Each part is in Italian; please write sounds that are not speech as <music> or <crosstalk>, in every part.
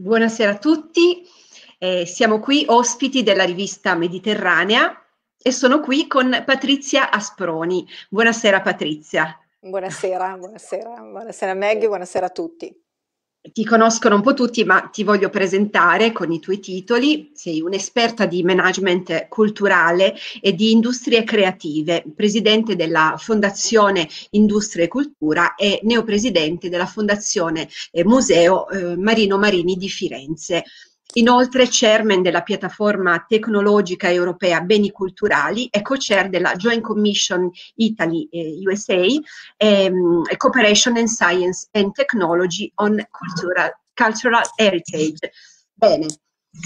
Buonasera a tutti, eh, siamo qui ospiti della rivista Mediterranea e sono qui con Patrizia Asproni. Buonasera Patrizia. Buonasera, buonasera, buonasera Maggie, buonasera a tutti ti conoscono un po' tutti, ma ti voglio presentare con i tuoi titoli. Sei un'esperta di management culturale e di industrie creative, presidente della Fondazione Industria e Cultura e neopresidente della Fondazione eh, Museo eh, Marino Marini di Firenze. Inoltre chairman della piattaforma tecnologica europea Beni Culturali e co-chair della Joint Commission Italy eh, USA ehm, Cooperation in Science and Technology on Cultural, Cultural Heritage. Bene,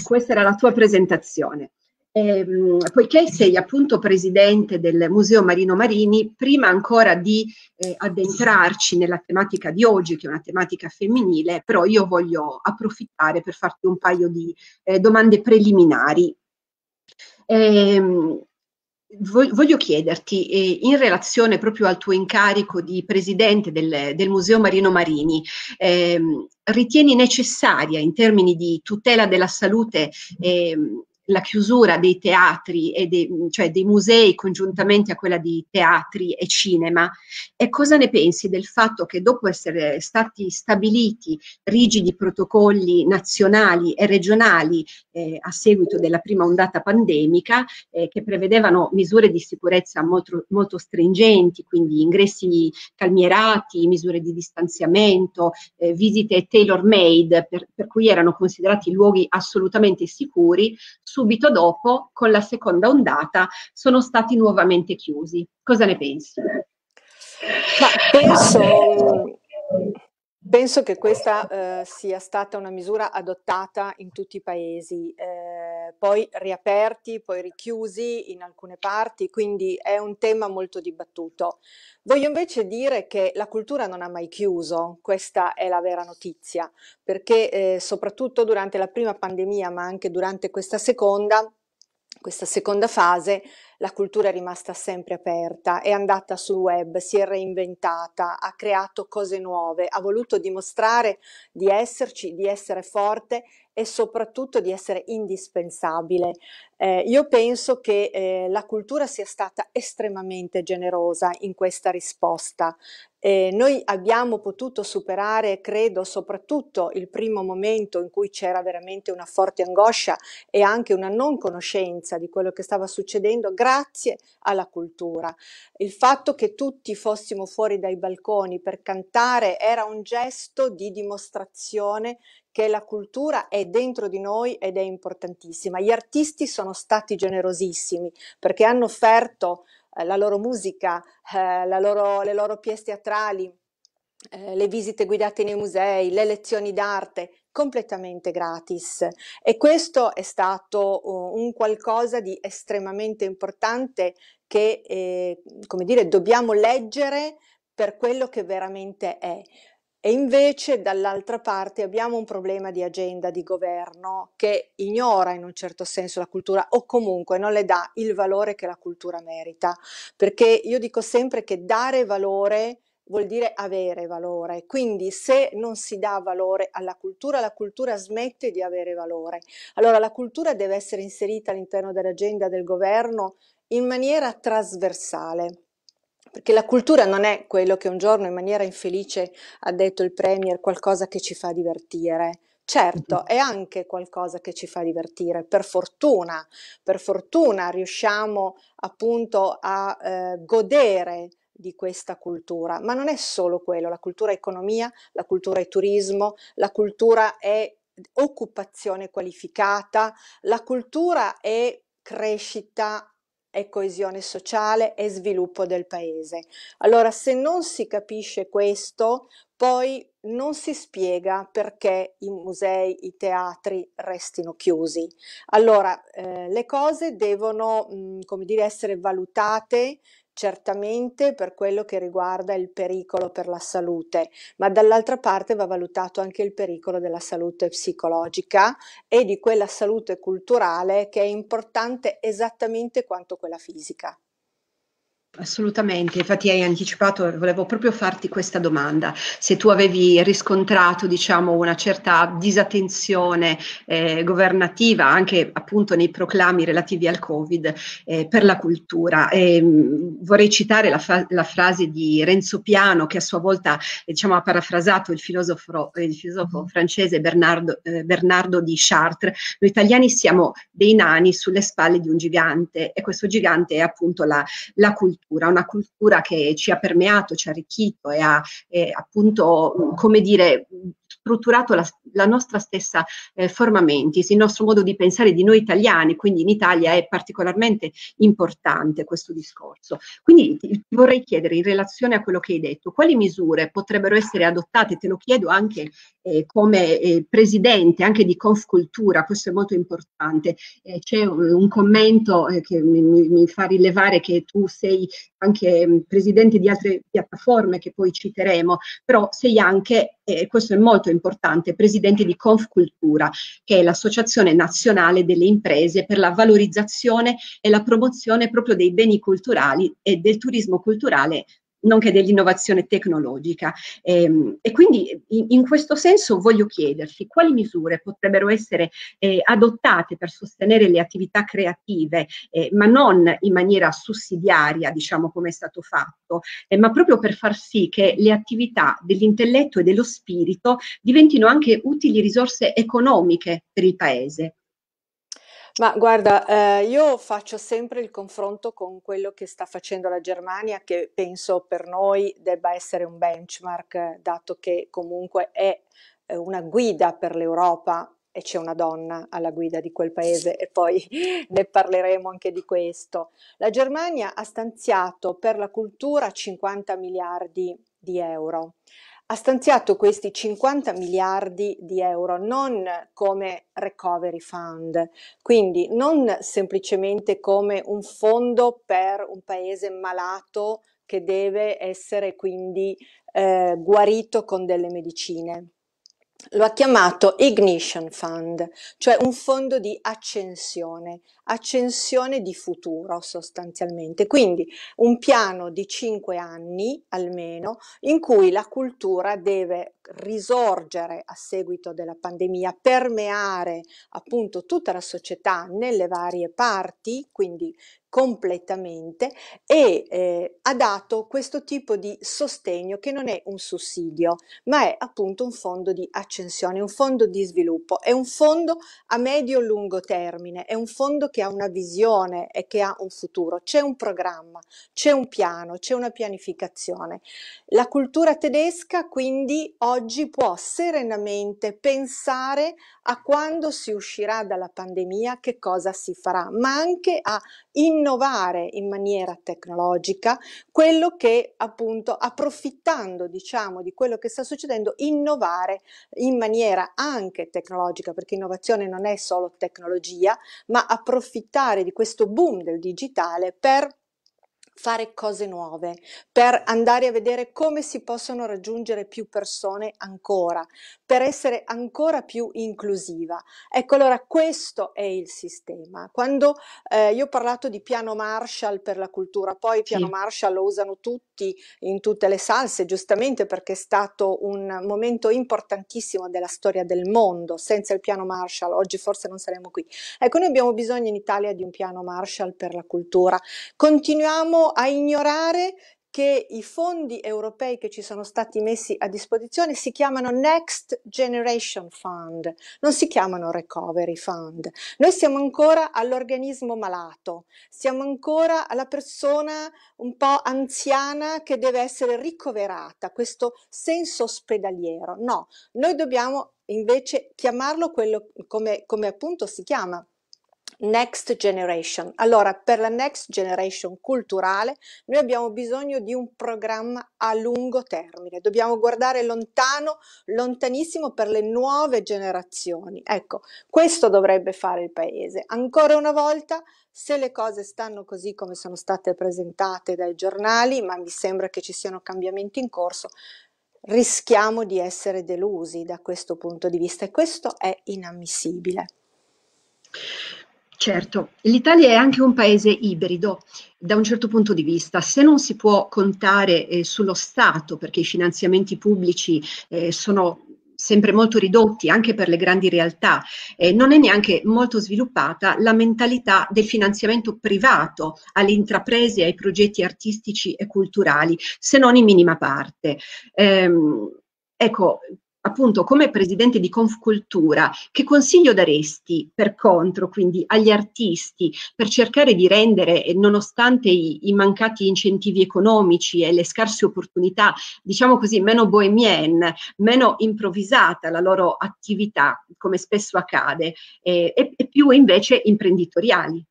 questa era la tua presentazione. Eh, poiché sei appunto presidente del Museo Marino Marini, prima ancora di eh, addentrarci nella tematica di oggi, che è una tematica femminile, però io voglio approfittare per farti un paio di eh, domande preliminari. Ehm, voglio chiederti, eh, in relazione proprio al tuo incarico di presidente del, del Museo Marino Marini, ehm, ritieni necessaria in termini di tutela della salute ehm, la chiusura dei teatri, e dei, mm, cioè dei musei congiuntamente a quella di teatri e cinema. E cosa ne pensi del fatto che dopo essere stati stabiliti rigidi protocolli nazionali e regionali eh, a seguito della prima ondata pandemica, eh, che prevedevano misure di sicurezza molto, molto stringenti, quindi ingressi calmierati, misure di distanziamento, eh, visite tailor made, per, per cui erano considerati luoghi assolutamente sicuri, subito dopo, con la seconda ondata, sono stati nuovamente chiusi. Cosa ne pensi? Ma penso, penso che questa eh, sia stata una misura adottata in tutti i paesi. Eh, poi riaperti, poi richiusi in alcune parti, quindi è un tema molto dibattuto. Voglio invece dire che la cultura non ha mai chiuso, questa è la vera notizia, perché eh, soprattutto durante la prima pandemia, ma anche durante questa seconda, questa seconda fase la cultura è rimasta sempre aperta, è andata sul web, si è reinventata, ha creato cose nuove, ha voluto dimostrare di esserci, di essere forte e soprattutto di essere indispensabile. Eh, io penso che eh, la cultura sia stata estremamente generosa in questa risposta. Eh, noi abbiamo potuto superare, credo, soprattutto il primo momento in cui c'era veramente una forte angoscia e anche una non conoscenza di quello che stava succedendo grazie alla cultura. Il fatto che tutti fossimo fuori dai balconi per cantare era un gesto di dimostrazione che la cultura è dentro di noi ed è importantissima. Gli artisti sono stati generosissimi perché hanno offerto eh, la loro musica, eh, la loro, le loro pièce teatrali, eh, le visite guidate nei musei, le lezioni d'arte, completamente gratis e questo è stato uh, un qualcosa di estremamente importante che eh, come dire dobbiamo leggere per quello che veramente è e invece dall'altra parte abbiamo un problema di agenda di governo che ignora in un certo senso la cultura o comunque non le dà il valore che la cultura merita. Perché io dico sempre che dare valore vuol dire avere valore, quindi se non si dà valore alla cultura, la cultura smette di avere valore. Allora la cultura deve essere inserita all'interno dell'agenda del governo in maniera trasversale perché la cultura non è quello che un giorno in maniera infelice ha detto il Premier, qualcosa che ci fa divertire. Certo, mm-hmm. è anche qualcosa che ci fa divertire, per fortuna, per fortuna riusciamo appunto a eh, godere di questa cultura, ma non è solo quello, la cultura è economia, la cultura è turismo, la cultura è occupazione qualificata, la cultura è crescita è coesione sociale e sviluppo del paese. Allora, se non si capisce questo, poi non si spiega perché i musei, i teatri restino chiusi. Allora, eh, le cose devono, mh, mm, come dire, essere valutate certamente per quello che riguarda il pericolo per la salute, ma dall'altra parte va valutato anche il pericolo della salute psicologica e di quella salute culturale che è importante esattamente quanto quella fisica. Assolutamente, infatti hai anticipato, volevo proprio farti questa domanda, se tu avevi riscontrato diciamo, una certa disattenzione eh, governativa anche appunto nei proclami relativi al Covid eh, per la cultura. E, ehm, mh, vorrei citare la, fa- la, frase di Renzo Piano che a sua volta eh, diciamo, ha parafrasato il filosofo, il filosofo mm-hmm. francese Bernardo, eh, Bernardo di Chartres, noi italiani siamo dei nani sulle spalle di un gigante e questo gigante è appunto la, la cultura cultura, una cultura che ci ha permeato, ci ha arricchito e ha eh, appunto, mm, come dire, mm, strutturato la, la nostra stessa eh, forma mentis, il nostro modo di pensare di noi italiani, quindi in Italia è particolarmente importante questo discorso. Quindi ti, vorrei chiedere in relazione a quello che hai detto, quali misure potrebbero essere adottate, te lo chiedo anche eh, come eh, presidente anche di Confcultura, questo è molto importante. Eh, c'è un, un commento eh, che mi, mi, fa rilevare che tu sei anche mh, mm, presidente di altre piattaforme che poi citeremo, però sei anche, eh, questo è molto importante, presidente di Confcultura, che è l'Associazione Nazionale delle Imprese per la valorizzazione e la promozione proprio dei beni culturali e del turismo culturale nonché dell'innovazione tecnologica. E, ehm, e quindi in, in, questo senso voglio chiederti quali misure potrebbero essere eh, adottate per sostenere le attività creative, eh, ma non in maniera sussidiaria, diciamo come è stato fatto, eh, ma proprio per far sì che le attività dell'intelletto e dello spirito diventino anche utili risorse economiche per il Paese. Ma guarda, eh, io faccio sempre il confronto con quello che sta facendo la Germania, che penso per noi debba essere un benchmark, dato che comunque è eh, una guida per l'Europa e c'è una donna alla guida di quel paese e poi <laughs> ne parleremo anche di questo. La Germania ha stanziato per la cultura 50 miliardi di euro ha stanziato questi 50 miliardi di euro non come recovery fund, quindi non semplicemente come un fondo per un paese malato che deve essere quindi eh, guarito con delle medicine lo ha chiamato Ignition Fund, cioè un fondo di accensione, accensione di futuro sostanzialmente, quindi un piano di cinque anni almeno in cui la cultura deve risorgere a seguito della pandemia, permeare appunto tutta la società nelle varie parti, quindi completamente e eh, ha dato questo tipo di sostegno che non è un sussidio, ma è appunto un fondo di accensione, un fondo di sviluppo, è un fondo a medio-lungo termine, è un fondo che ha una visione e che ha un futuro, c'è un programma, c'è un piano, c'è una pianificazione. La cultura tedesca quindi oggi può serenamente pensare a quando si uscirà dalla pandemia che cosa si farà, ma anche a innovare innovare in maniera tecnologica quello che appunto approfittando diciamo di quello che sta succedendo innovare in maniera anche tecnologica perché innovazione non è solo tecnologia ma approfittare di questo boom del digitale per fare cose nuove, per andare a vedere come si possono raggiungere più persone ancora, per essere ancora più inclusiva. Ecco allora questo è il sistema. Quando eh, io ho parlato di piano Marshall per la cultura, poi piano Marshall lo usano tutti in tutte le salse, giustamente perché è stato un momento importantissimo della storia del mondo, senza il piano Marshall oggi forse non saremmo qui. Ecco, noi abbiamo bisogno in Italia di un piano Marshall per la cultura. Continuiamo a ignorare che i fondi europei che ci sono stati messi a disposizione si chiamano Next Generation Fund, non si chiamano Recovery Fund. Noi siamo ancora all'organismo malato, siamo ancora alla persona un po' anziana che deve essere ricoverata, questo senso ospedaliero. No, noi dobbiamo invece chiamarlo quello come, come appunto si chiama, Next Generation. Allora, per la Next Generation culturale noi abbiamo bisogno di un programma a lungo termine, dobbiamo guardare lontano, lontanissimo per le nuove generazioni. Ecco, questo dovrebbe fare il Paese. Ancora una volta, se le cose stanno così come sono state presentate dai giornali, ma mi sembra che ci siano cambiamenti in corso, rischiamo di essere delusi da questo punto di vista e questo è inammissibile. Certo, l'Italia è anche un paese ibrido da un certo punto di vista. Se non si può contare eh, sullo Stato, perché i finanziamenti pubblici eh, sono sempre molto ridotti anche per le grandi realtà, eh, non è neanche molto sviluppata la mentalità del finanziamento privato alle intraprese, ai progetti artistici e culturali, se non in minima parte. Ehm, ecco, appunto come presidente di Confcultura, che consiglio daresti per contro quindi agli artisti per cercare di rendere, eh, nonostante i, i mancati incentivi economici e le scarse opportunità, diciamo così, meno bohemienne, meno improvvisata la loro attività, come spesso accade, eh, e, e più invece imprenditoriali?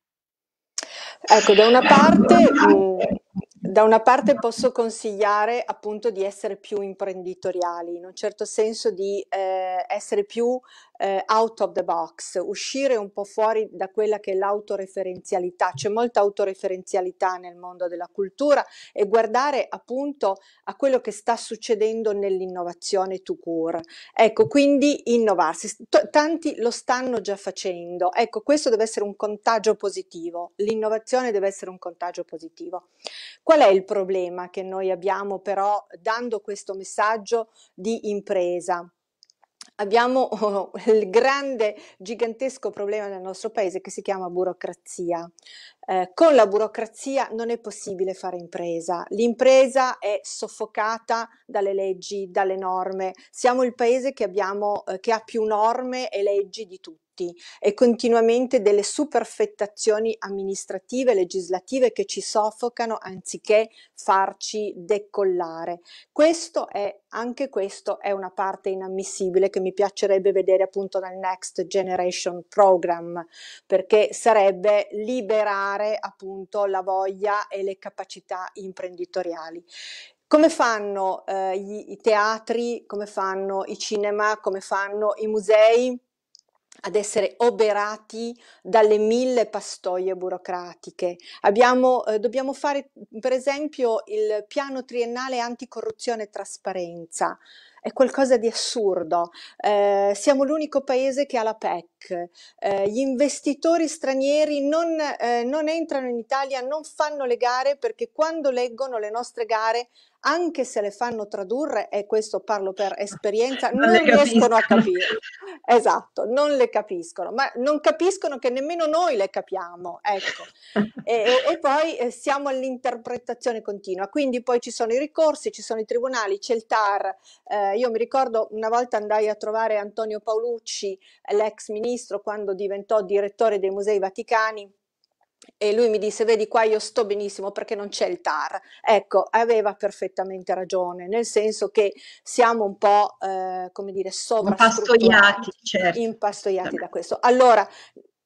Ecco, da una parte <laughs> mh, mm, da una parte posso consigliare appunto di essere più imprenditoriali, in un certo senso di eh, essere più eh, out of the box, uscire un po' fuori da quella che è l'autoreferenzialità, c'è molta autoreferenzialità nel mondo della cultura e guardare appunto a quello che sta succedendo nell'innovazione to cure. Ecco, quindi innovarsi, T- tanti lo stanno già facendo, ecco questo deve essere un contagio positivo, l'innovazione deve essere un contagio positivo. Qual è il problema che noi abbiamo però dando questo messaggio di impresa? abbiamo oh, il grande, gigantesco problema nel nostro paese che si chiama burocrazia. Eh, con la burocrazia non è possibile fare impresa, l'impresa è soffocata dalle leggi, dalle norme, siamo il paese che, abbiamo, eh, che ha più norme e leggi di tutti tutti e continuamente delle superfettazioni amministrative, legislative che ci soffocano anziché farci decollare. Questo è, anche questo è una parte inammissibile che mi piacerebbe vedere appunto nel Next Generation Program, perché sarebbe liberare appunto la voglia e le capacità imprenditoriali. Come fanno eh, i teatri, come fanno i cinema, come fanno i musei? ad essere oberati dalle mille pastoie burocratiche. Abbiamo, eh, dobbiamo fare per esempio il piano triennale anticorruzione e trasparenza, è qualcosa di assurdo. Eh, siamo l'unico paese che ha la PEC. Eh, gli investitori stranieri non, eh, non entrano in Italia, non fanno le gare perché quando leggono le nostre gare anche se le fanno tradurre, e questo parlo per <laughs> esperienza, non, non riescono capiscono. a capire. Esatto, non le capiscono, ma non capiscono che nemmeno noi le capiamo. Ecco. e, e, poi eh, siamo all'interpretazione continua, quindi poi ci sono i ricorsi, ci sono i tribunali, c'è il TAR. Eh, io mi ricordo una volta andai a trovare Antonio Paolucci, l'ex ministro, quando diventò direttore dei Musei Vaticani e lui mi disse vedi qua io sto benissimo perché non c'è il TAR ecco aveva perfettamente ragione nel senso che siamo un po' eh, come dire sovrastrutturati certo. impastoiati da questo allora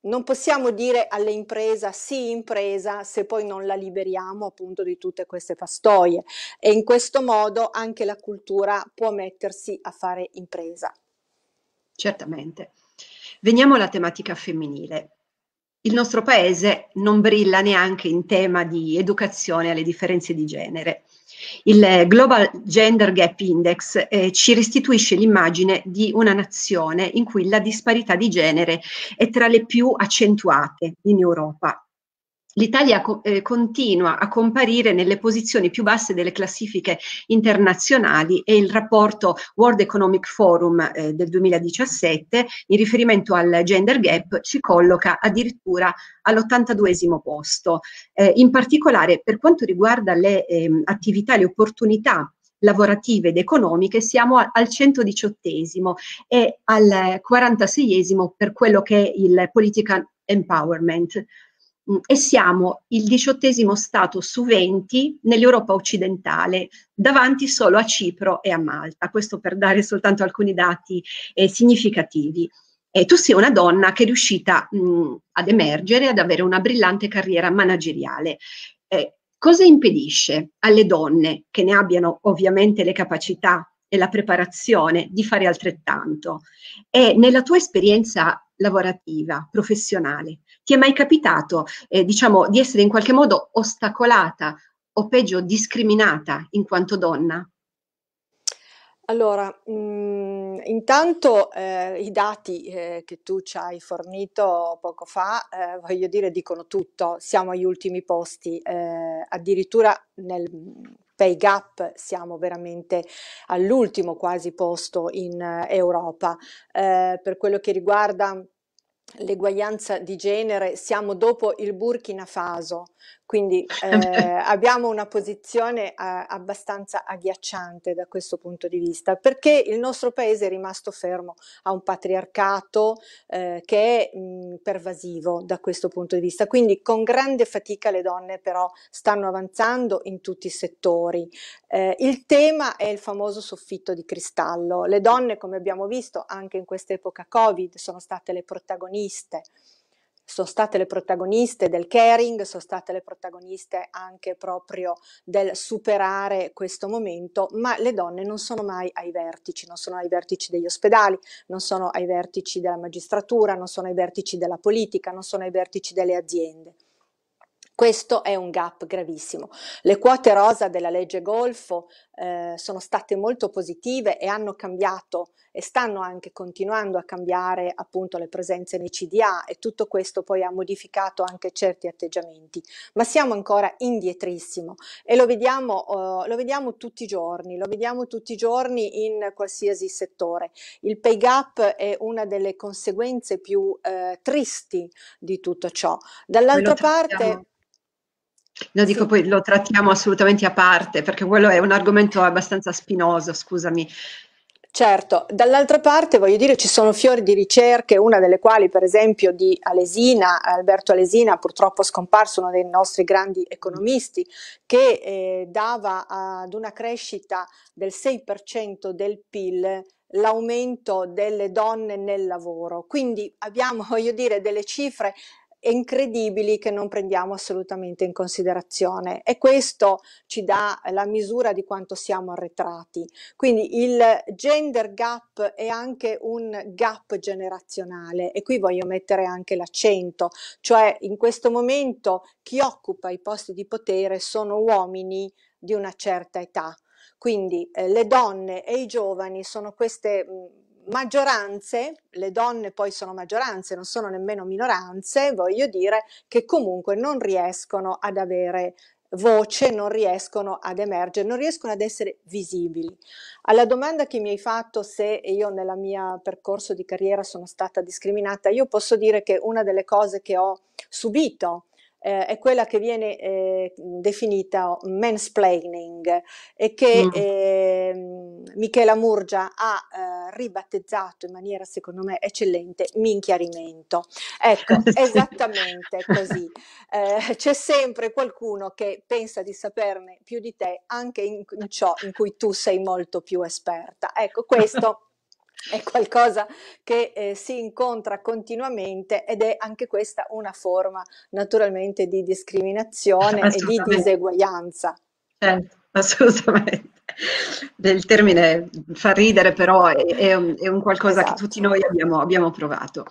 non possiamo dire alle imprese sì impresa se poi non la liberiamo appunto di tutte queste pastoie e in questo modo anche la cultura può mettersi a fare impresa. Certamente. Veniamo alla tematica femminile il nostro paese non brilla neanche in tema di educazione alle differenze di genere. Il eh, Global Gender Gap Index eh, ci restituisce l'immagine di una nazione in cui la disparità di genere è tra le più accentuate in Europa l'Italia eh, continua a comparire nelle posizioni più basse delle classifiche internazionali e il rapporto World Economic Forum eh, del 2017 in riferimento al gender gap ci colloca addirittura all'82 posto. Eh, in particolare per quanto riguarda le ehm, attività e le opportunità lavorative ed economiche siamo al 118 e al 46 per quello che è il political empowerment. Mm, e siamo il diciottesimo Stato su 20 nell'Europa occidentale, davanti solo a Cipro e a Malta. Questo per dare soltanto alcuni dati eh, significativi. Eh, tu sei una donna che è riuscita mh, mm, ad emergere, ad avere una brillante carriera manageriale. Eh, cosa impedisce alle donne, che ne abbiano ovviamente le capacità e la preparazione, di fare altrettanto? E nella tua esperienza lavorativa, professionale, ti è mai capitato, eh, diciamo, di essere in qualche modo ostacolata o peggio discriminata in quanto donna? Allora, mh, mm, intanto eh, i dati eh, che tu ci hai fornito poco fa, eh, voglio dire, dicono tutto. Siamo agli ultimi posti, eh, addirittura nel mm, pay gap siamo veramente all'ultimo quasi posto in eh, Europa. Eh, per quello che riguarda l'eguaglianza di genere siamo dopo il Burkina Faso, quindi <laughs> eh, abbiamo una posizione eh, abbastanza agghiacciante da questo punto di vista, perché il nostro paese è rimasto fermo a un patriarcato eh, che è mh, mm, pervasivo da questo punto di vista. Quindi con grande fatica le donne però stanno avanzando in tutti i settori. Eh, il tema è il famoso soffitto di cristallo. Le donne, come abbiamo visto anche in quest'epoca Covid, sono state le protagoniste sono state le protagoniste del caring, sono state le protagoniste anche proprio del superare questo momento, ma le donne non sono mai ai vertici, non sono ai vertici degli ospedali, non sono ai vertici della magistratura, non sono ai vertici della politica, non sono ai vertici delle aziende. Questo è un gap gravissimo. Le quote rosa della legge Golfo eh, sono state molto positive e hanno cambiato e stanno anche continuando a cambiare appunto le presenze nei CDA e tutto questo poi ha modificato anche certi atteggiamenti, ma siamo ancora indietrissimo e lo vediamo, eh, lo vediamo tutti i giorni, lo vediamo tutti i giorni in qualsiasi settore. Il pay gap è una delle conseguenze più eh, tristi di tutto ciò. Dall'altra parte... No, dico sì. poi lo trattiamo assolutamente a parte perché quello è un argomento abbastanza spinoso, scusami. Certo, dall'altra parte voglio dire ci sono fiori di ricerche, una delle quali per esempio di Alesina, Alberto Alesina, purtroppo scomparso, uno dei nostri grandi economisti, che eh, dava ad una crescita del 6% del PIL l'aumento delle donne nel lavoro. Quindi abbiamo, <laughs> voglio dire, delle cifre incredibili che non prendiamo assolutamente in considerazione e questo ci dà la misura di quanto siamo arretrati. Quindi il gender gap è anche un gap generazionale e qui voglio mettere anche l'accento, cioè in questo momento chi occupa i posti di potere sono uomini di una certa età. Quindi eh, le donne e i giovani sono queste mh, mm, maggioranze, le donne poi sono maggioranze, non sono nemmeno minoranze, voglio dire che comunque non riescono ad avere voce, non riescono ad emergere, non riescono ad essere visibili. Alla domanda che mi hai fatto se io nella mia percorso di carriera sono stata discriminata, io posso dire che una delle cose che ho subito eh, è quella che viene eh, definita mansplaining e che mm. eh, Michela Murgia ha eh, ribattezzato in maniera secondo me eccellente minchiarimento. Ecco, <laughs> esattamente così. <laughs> Eh, c'è sempre qualcuno che pensa di saperne più di te anche in, in ciò in cui tu sei molto più esperta. Ecco, questo <laughs> è qualcosa che eh, si incontra continuamente ed è anche questa una forma naturalmente di discriminazione e di diseguaglianza. Certo, assolutamente del termine fa ridere, però è, è, un, è un, qualcosa esatto. che tutti noi abbiamo, abbiamo provato.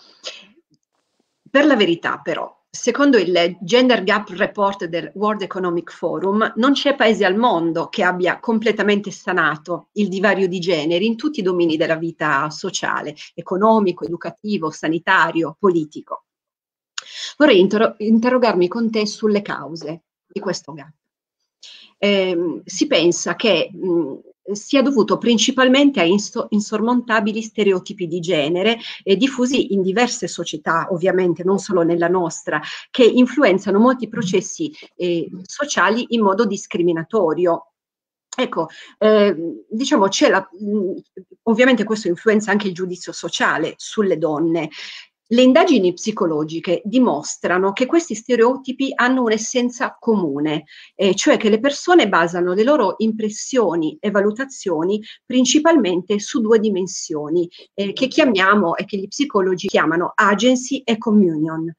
Per la verità, però, Secondo il Gender Gap Report del World Economic Forum, non c'è paese al mondo che abbia completamente sanato il divario di genere in tutti i domini della vita sociale, economico, educativo, sanitario, politico. Vorrei inter- interrogarmi con te sulle cause di questo gap. Ehm, si pensa che mh, sia dovuto principalmente a inso- insormontabili stereotipi di genere eh, diffusi in diverse società, ovviamente non solo nella nostra, che influenzano molti processi eh, sociali in modo discriminatorio. Ecco, eh, diciamo, la, ovviamente questo influenza anche il giudizio sociale sulle donne le indagini psicologiche dimostrano che questi stereotipi hanno un'essenza comune, eh, cioè che le persone basano le loro impressioni e valutazioni principalmente su due dimensioni, eh, che chiamiamo e che gli psicologi chiamano agency e communion.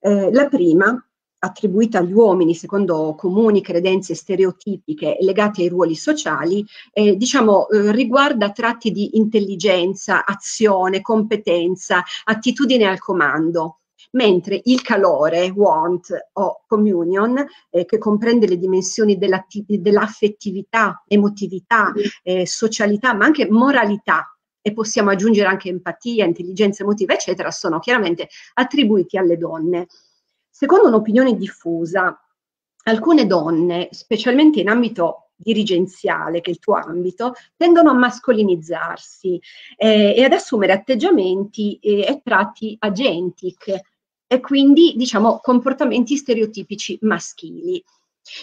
Eh, la prima attribuita agli uomini secondo comuni credenze stereotipiche legate ai ruoli sociali, eh, diciamo, eh, riguarda tratti di intelligenza, azione, competenza, attitudine al comando mentre il calore, want o communion, eh, che comprende le dimensioni dell'affettività, emotività, eh, socialità, ma anche moralità, e possiamo aggiungere anche empatia, intelligenza emotiva, eccetera, sono chiaramente attribuiti alle donne. Secondo un'opinione diffusa, alcune donne, specialmente in ambito dirigenziale, che è il tuo ambito, tendono a mascolinizzarsi eh, e ad assumere atteggiamenti e, e tratti agentic e quindi diciamo comportamenti stereotipici maschili.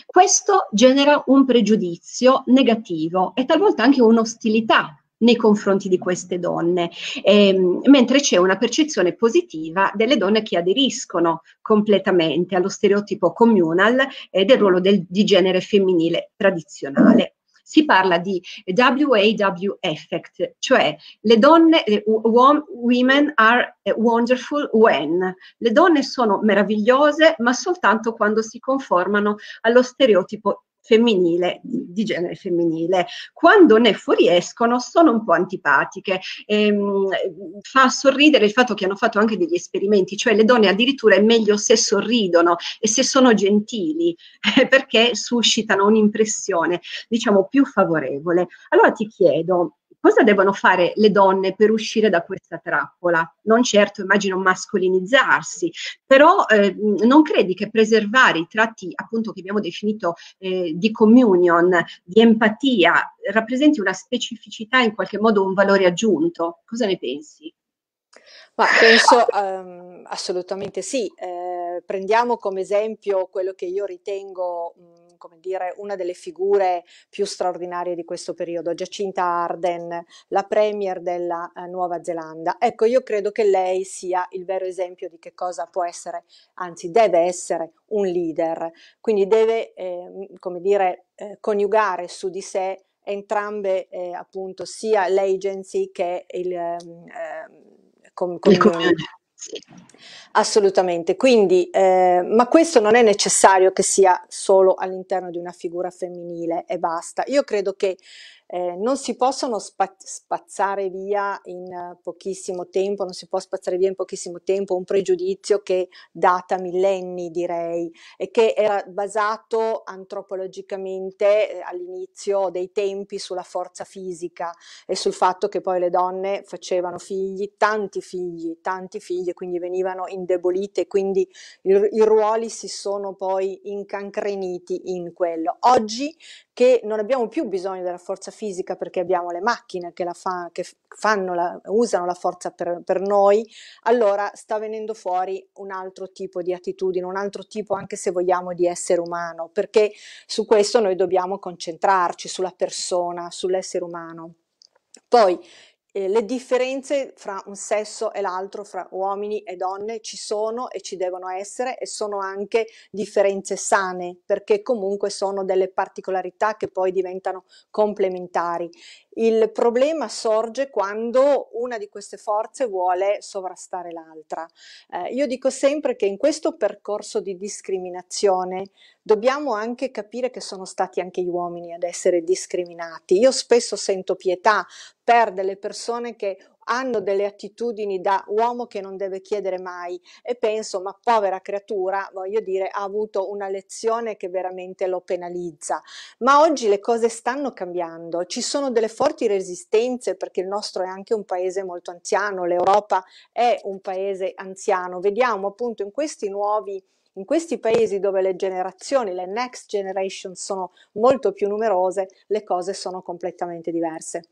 Questo genera un pregiudizio negativo e talvolta anche un'ostilità nei confronti di queste donne, ehm, mentre c'è una percezione positiva delle donne che aderiscono completamente allo stereotipo communal eh, del ruolo del, di genere femminile tradizionale si parla di WAW effect, cioè le donne, women are wonderful when, le donne sono meravigliose ma soltanto quando si conformano allo stereotipo femminile, di, genere femminile. Quando ne fuoriescono sono un po' antipatiche. Ehm, fa sorridere il fatto che hanno fatto anche degli esperimenti, cioè le donne addirittura è meglio se sorridono e se sono gentili, <laughs> perché suscitano un'impressione, diciamo, più favorevole. Allora ti chiedo, cosa devono fare le donne per uscire da questa trappola? Non certo, immagino, mascolinizzarsi, però eh, non credi che preservare i tratti appunto che abbiamo definito eh, di communion, di empatia, rappresenti una specificità, in qualche modo un valore aggiunto? Cosa ne pensi? Ma penso um, assolutamente sì. Eh, prendiamo come esempio quello che io ritengo come dire, una delle figure più straordinarie di questo periodo, Giacinta Arden, la premier della eh, Nuova Zelanda. Ecco, io credo che lei sia il vero esempio di che cosa può essere, anzi deve essere un leader, quindi deve, eh, come dire, eh, coniugare su di sé entrambe eh, appunto sia l'agency che il, ehm, ehm, com- il assolutamente. Quindi, eh, ma questo non è necessario che sia solo all'interno di una figura femminile e basta. Io credo che eh, non si possono spa spazzare via in eh, pochissimo tempo, non si può spazzare via in pochissimo tempo un pregiudizio che data millenni direi e che era basato antropologicamente eh, all'inizio dei tempi sulla forza fisica e sul fatto che poi le donne facevano figli, tanti figli, tanti figli e quindi venivano indebolite, quindi i, i ruoli si sono poi incancreniti in quello. Oggi che non abbiamo più bisogno della forza fisica perché abbiamo le macchine che, la fa, che la, usano la forza per, per, noi, allora sta venendo fuori un altro tipo di attitudine, un altro tipo anche se vogliamo di essere umano, perché su questo noi dobbiamo concentrarci, sulla persona, sull'essere umano. Poi eh, le differenze fra un sesso e l'altro, fra uomini e donne, ci sono e ci devono essere e sono anche differenze sane, perché comunque sono delle particolarità che poi diventano complementari. Il problema sorge quando una di queste forze vuole sovrastare l'altra. Eh, io dico sempre che in questo percorso di discriminazione dobbiamo anche capire che sono stati anche gli uomini ad essere discriminati. Io spesso sento pietà per delle persone che hanno delle attitudini da uomo che non deve chiedere mai e penso ma povera creatura voglio dire ha avuto una lezione che veramente lo penalizza ma oggi le cose stanno cambiando ci sono delle forti resistenze perché il nostro è anche un paese molto anziano l'Europa è un paese anziano vediamo appunto in questi nuovi in questi paesi dove le generazioni, le next generation sono molto più numerose, le cose sono completamente diverse.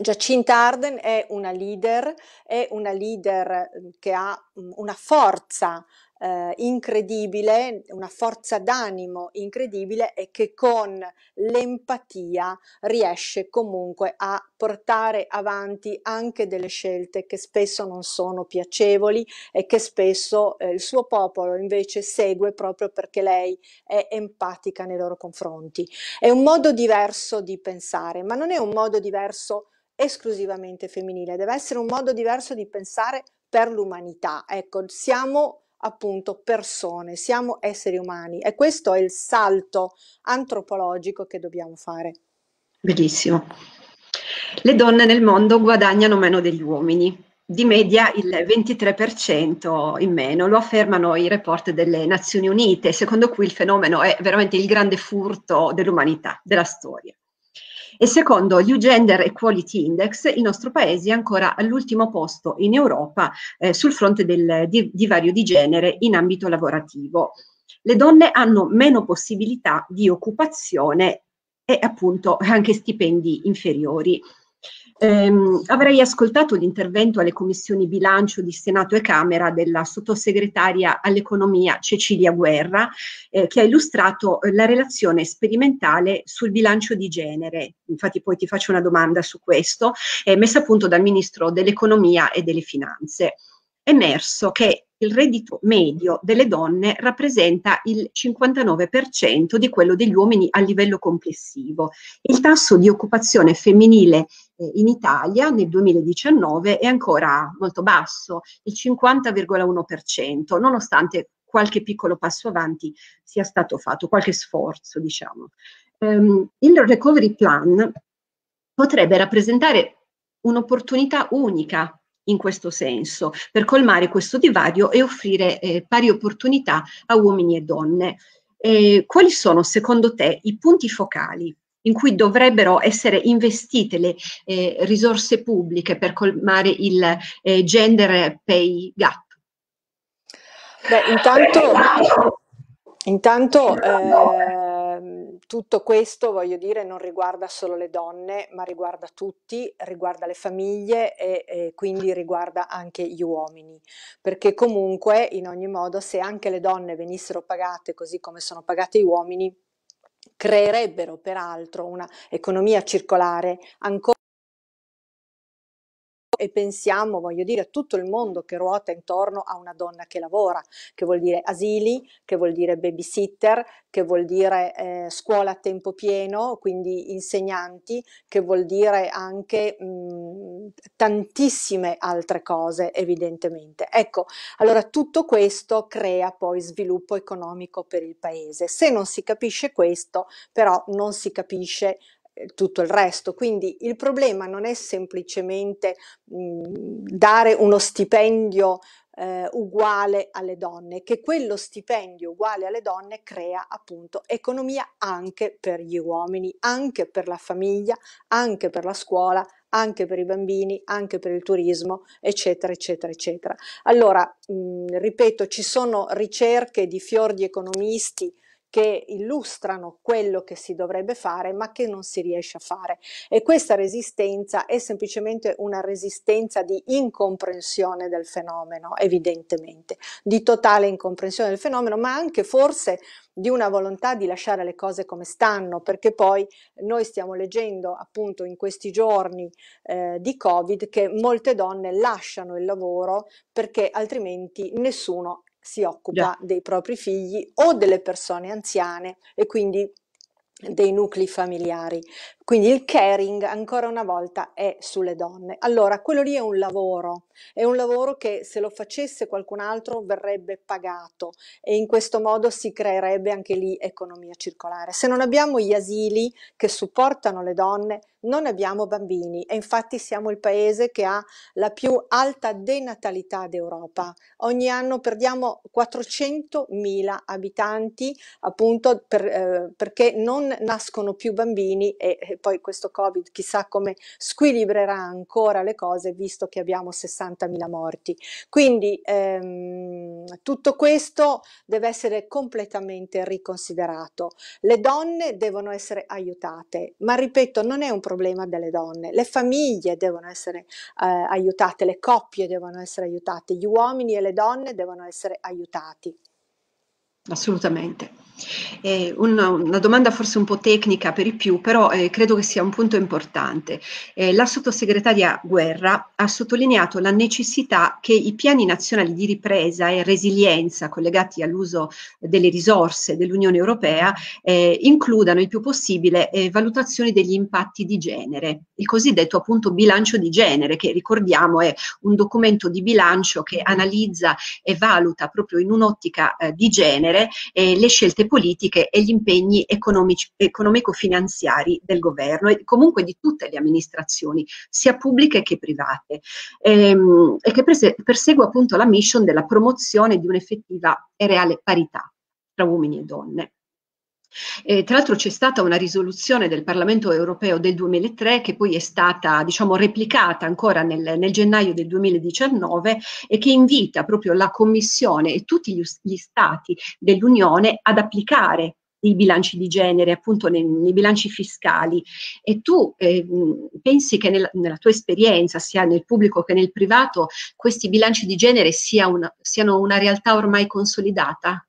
Giacinta Arden è una leader, è una leader che ha una forza eh, incredibile, una forza d'animo incredibile e che con l'empatia riesce comunque a portare avanti anche delle scelte che spesso non sono piacevoli e che spesso eh, il suo popolo invece segue proprio perché lei è empatica nei loro confronti. È un modo diverso di pensare, ma non è un modo diverso di esclusivamente femminile, deve essere un modo diverso di pensare per l'umanità. Ecco, siamo appunto persone, siamo esseri umani e questo è il salto antropologico che dobbiamo fare. Bellissimo. Le donne nel mondo guadagnano meno degli uomini, di media il 23% mm. in meno, lo affermano i report delle Nazioni Unite, secondo cui il fenomeno è veramente il grande furto dell'umanità, della storia. E secondo gli Gender Equality Index, il nostro paese è ancora all'ultimo posto in Europa eh, sul fronte del di, divario di genere in ambito lavorativo. Le donne hanno meno possibilità di occupazione e appunto anche stipendi inferiori ehm, avrei ascoltato l'intervento alle commissioni bilancio di Senato e Camera della sottosegretaria all'economia Cecilia Guerra, eh, che ha illustrato eh, la relazione sperimentale sul bilancio di genere. Infatti poi ti faccio una domanda su questo, eh, messa a punto dal Ministro dell'Economia e delle Finanze. È emerso che il reddito medio delle donne rappresenta il 59% di quello degli uomini a livello complessivo. Il tasso di occupazione femminile eh, in Italia nel 2019 è ancora molto basso, il 50,1%, nonostante qualche piccolo passo avanti sia stato fatto, qualche sforzo, diciamo. Um, il recovery plan potrebbe rappresentare un'opportunità unica in questo senso, per colmare questo divario e offrire eh, pari opportunità a uomini e donne. Eh, quali sono secondo te i punti focali in cui dovrebbero essere investite le eh, risorse pubbliche per colmare il eh, gender pay gap? Beh, intanto, intanto eh, tutto questo, voglio dire, non riguarda solo le donne, ma riguarda tutti, riguarda le famiglie e, e quindi riguarda anche gli uomini, perché comunque, in ogni modo, se anche le donne venissero pagate così come sono pagate gli uomini, creerebbero peraltro una economia circolare ancora e pensiamo, voglio dire, a tutto il mondo che ruota intorno a una donna che lavora, che vuol dire asili, che vuol dire babysitter, che vuol dire eh, scuola a tempo pieno, quindi insegnanti, che vuol dire anche mh, tantissime altre cose evidentemente. Ecco, allora tutto questo crea poi sviluppo economico per il paese. Se non si capisce questo, però non si capisce tutto il resto. Quindi il problema non è semplicemente mh, mhmm, dare uno stipendio eh, uguale alle donne, che quello stipendio uguale alle donne crea appunto economia anche per gli uomini, anche per la famiglia, anche per la scuola, anche per i bambini, anche per il turismo, eccetera, eccetera, eccetera. Allora, mh, mhmm, ripeto, ci sono ricerche di fior di economisti che illustrano quello che si dovrebbe fare ma che non si riesce a fare e questa resistenza è semplicemente una resistenza di incomprensione del fenomeno evidentemente, di totale incomprensione del fenomeno ma anche forse di una volontà di lasciare le cose come stanno, perché poi noi stiamo leggendo appunto in questi giorni eh, di Covid che molte donne lasciano il lavoro perché altrimenti nessuno si occupa Già. dei propri figli o delle persone anziane e quindi dei nuclei familiari. Quindi il caring ancora una volta è sulle donne. Allora, quello lì è un lavoro, è un lavoro che se lo facesse qualcun altro verrebbe pagato e in questo modo si creerebbe anche lì economia circolare. Se non abbiamo gli asili che supportano le donne, non abbiamo bambini e infatti siamo il paese che ha la più alta denatalità d'Europa. Ogni anno perdiamo 400.000 abitanti appunto per, eh, perché non nascono più bambini e eh, poi questo Covid chissà come squilibrerà ancora le cose visto che abbiamo 60.000 morti. Quindi ehm, tutto questo deve essere completamente riconsiderato. Le donne devono essere aiutate, ma ripeto, non è un problema delle donne, le famiglie devono essere eh, aiutate, le coppie devono essere aiutate, gli uomini e le donne devono essere aiutati assolutamente. Eh, una, una, domanda forse un po' tecnica per i più, però eh, credo che sia un punto importante. Eh, la sottosegretaria Guerra ha sottolineato la necessità che i piani nazionali di ripresa e resilienza collegati all'uso delle risorse dell'Unione Europea eh, includano il più possibile eh, valutazioni degli impatti di genere, il cosiddetto appunto bilancio di genere, che ricordiamo è un documento di bilancio che analizza e valuta proprio in un'ottica eh, di genere sostenere eh, le scelte politiche e gli impegni economico-finanziari del governo e comunque di tutte le amministrazioni, sia pubbliche che private, ehm, e che persegue appunto la mission della promozione di un'effettiva e reale parità tra uomini e donne. Eh, tra l'altro c'è stata una risoluzione del Parlamento europeo del 2003 che poi è stata diciamo, replicata ancora nel, nel, gennaio del 2019 e che invita proprio la Commissione e tutti gli, gli Stati dell'Unione ad applicare i bilanci di genere, appunto nei, nei bilanci fiscali. E tu eh, pensi che nel, nella tua esperienza, sia nel pubblico che nel privato, questi bilanci di genere sia una, siano una realtà ormai consolidata?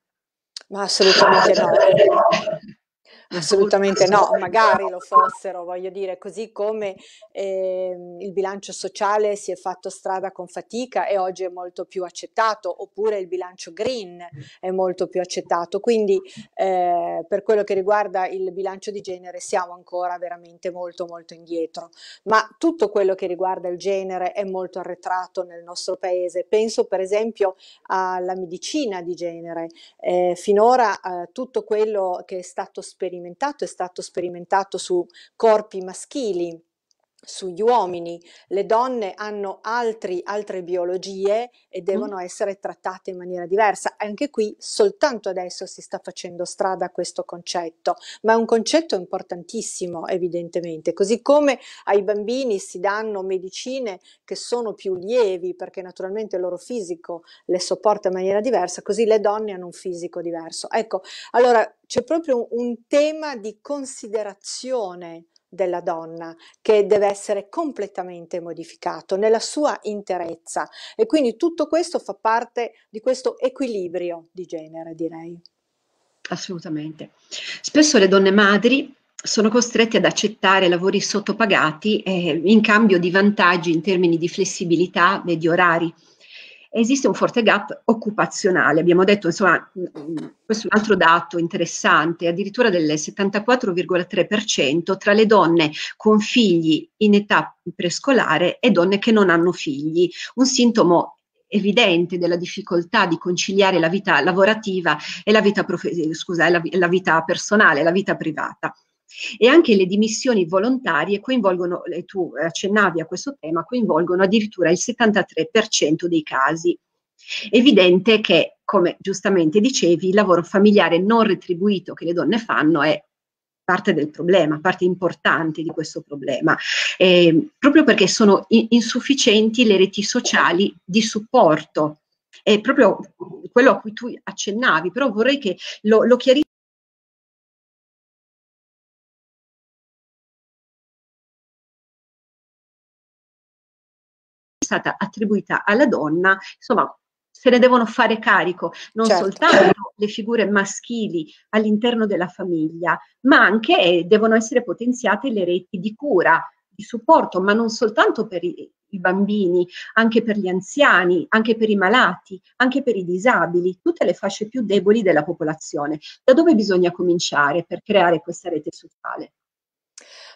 Ma assolutamente no. <laughs> Assolutamente no, magari lo fossero, voglio dire, così come eh, il bilancio sociale si è fatto strada con fatica e oggi è molto più accettato, oppure il bilancio green è molto più accettato. Quindi eh, per quello che riguarda il bilancio di genere siamo ancora veramente molto molto indietro, ma tutto quello che riguarda il genere è molto arretrato nel nostro paese. Penso per esempio alla medicina di genere. Eh, finora eh, tutto quello che è stato sperimentato sperimentato è stato sperimentato su corpi maschili sugli uomini. Le donne hanno altri, altre biologie e mm. devono essere trattate in maniera diversa. Anche qui soltanto adesso si sta facendo strada questo concetto, ma è un concetto importantissimo evidentemente, così come ai bambini si danno medicine che sono più lievi perché naturalmente il loro fisico le sopporta in maniera diversa, così le donne hanno un fisico diverso. Ecco, allora c'è proprio un tema di considerazione della donna che deve essere completamente modificato nella sua interezza e quindi tutto questo fa parte di questo equilibrio di genere, direi. Assolutamente. Spesso le donne madri sono costrette ad accettare lavori sottopagati eh, in cambio di vantaggi in termini di flessibilità e di orari esiste un forte gap occupazionale. Abbiamo detto, insomma, questo è un altro dato interessante, addirittura del 74,3% tra le donne con figli in età prescolare e donne che non hanno figli, un sintomo evidente della difficoltà di conciliare la vita lavorativa e la vita, profe- scusa, la, la vita personale, la vita privata. E anche le dimissioni volontarie coinvolgono, e eh, tu accennavi a questo tema, coinvolgono addirittura il 73% dei casi. Evidente che, come giustamente dicevi, il lavoro familiare non retribuito che le donne fanno è parte del problema, parte importante di questo problema, eh, proprio perché sono insufficienti le reti sociali di supporto. È proprio quello a cui tu accennavi, però vorrei che lo, lo chiarissi stata attribuita alla donna, insomma se ne devono fare carico non certo. soltanto le figure maschili all'interno della famiglia, ma anche eh, devono essere potenziate le reti di cura, di supporto, ma non soltanto per i, i bambini, anche per gli anziani, anche per i malati, anche per i disabili, tutte le fasce più deboli della popolazione. Da dove bisogna cominciare per creare questa rete sociale?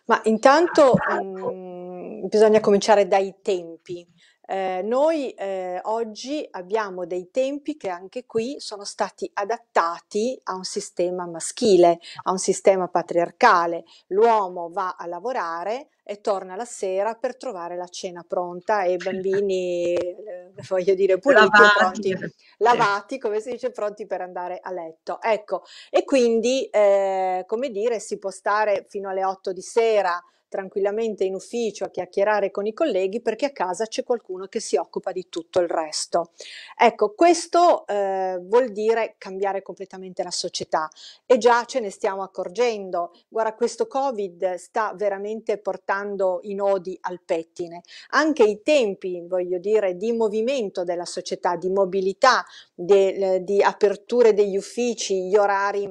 Ma intanto... Um bisogna cominciare dai tempi. Eh, noi eh, oggi abbiamo dei tempi che anche qui sono stati adattati a un sistema maschile, a un sistema patriarcale. L'uomo va a lavorare e torna la sera per trovare la cena pronta e i <laughs> bambini, eh, voglio dire, puliti, lavati. Pronti, lavati, come si dice, pronti per andare a letto. Ecco, e quindi, eh, come dire, si può stare fino alle 8 di sera tranquillamente in ufficio a chiacchierare con i colleghi perché a casa c'è qualcuno che si occupa di tutto il resto. Ecco, questo eh, vuol dire cambiare completamente la società e già ce ne stiamo accorgendo. Guarda, questo Covid sta veramente portando i nodi al pettine. Anche i tempi, voglio dire, di movimento della società, di mobilità, de, di aperture degli uffici, gli orari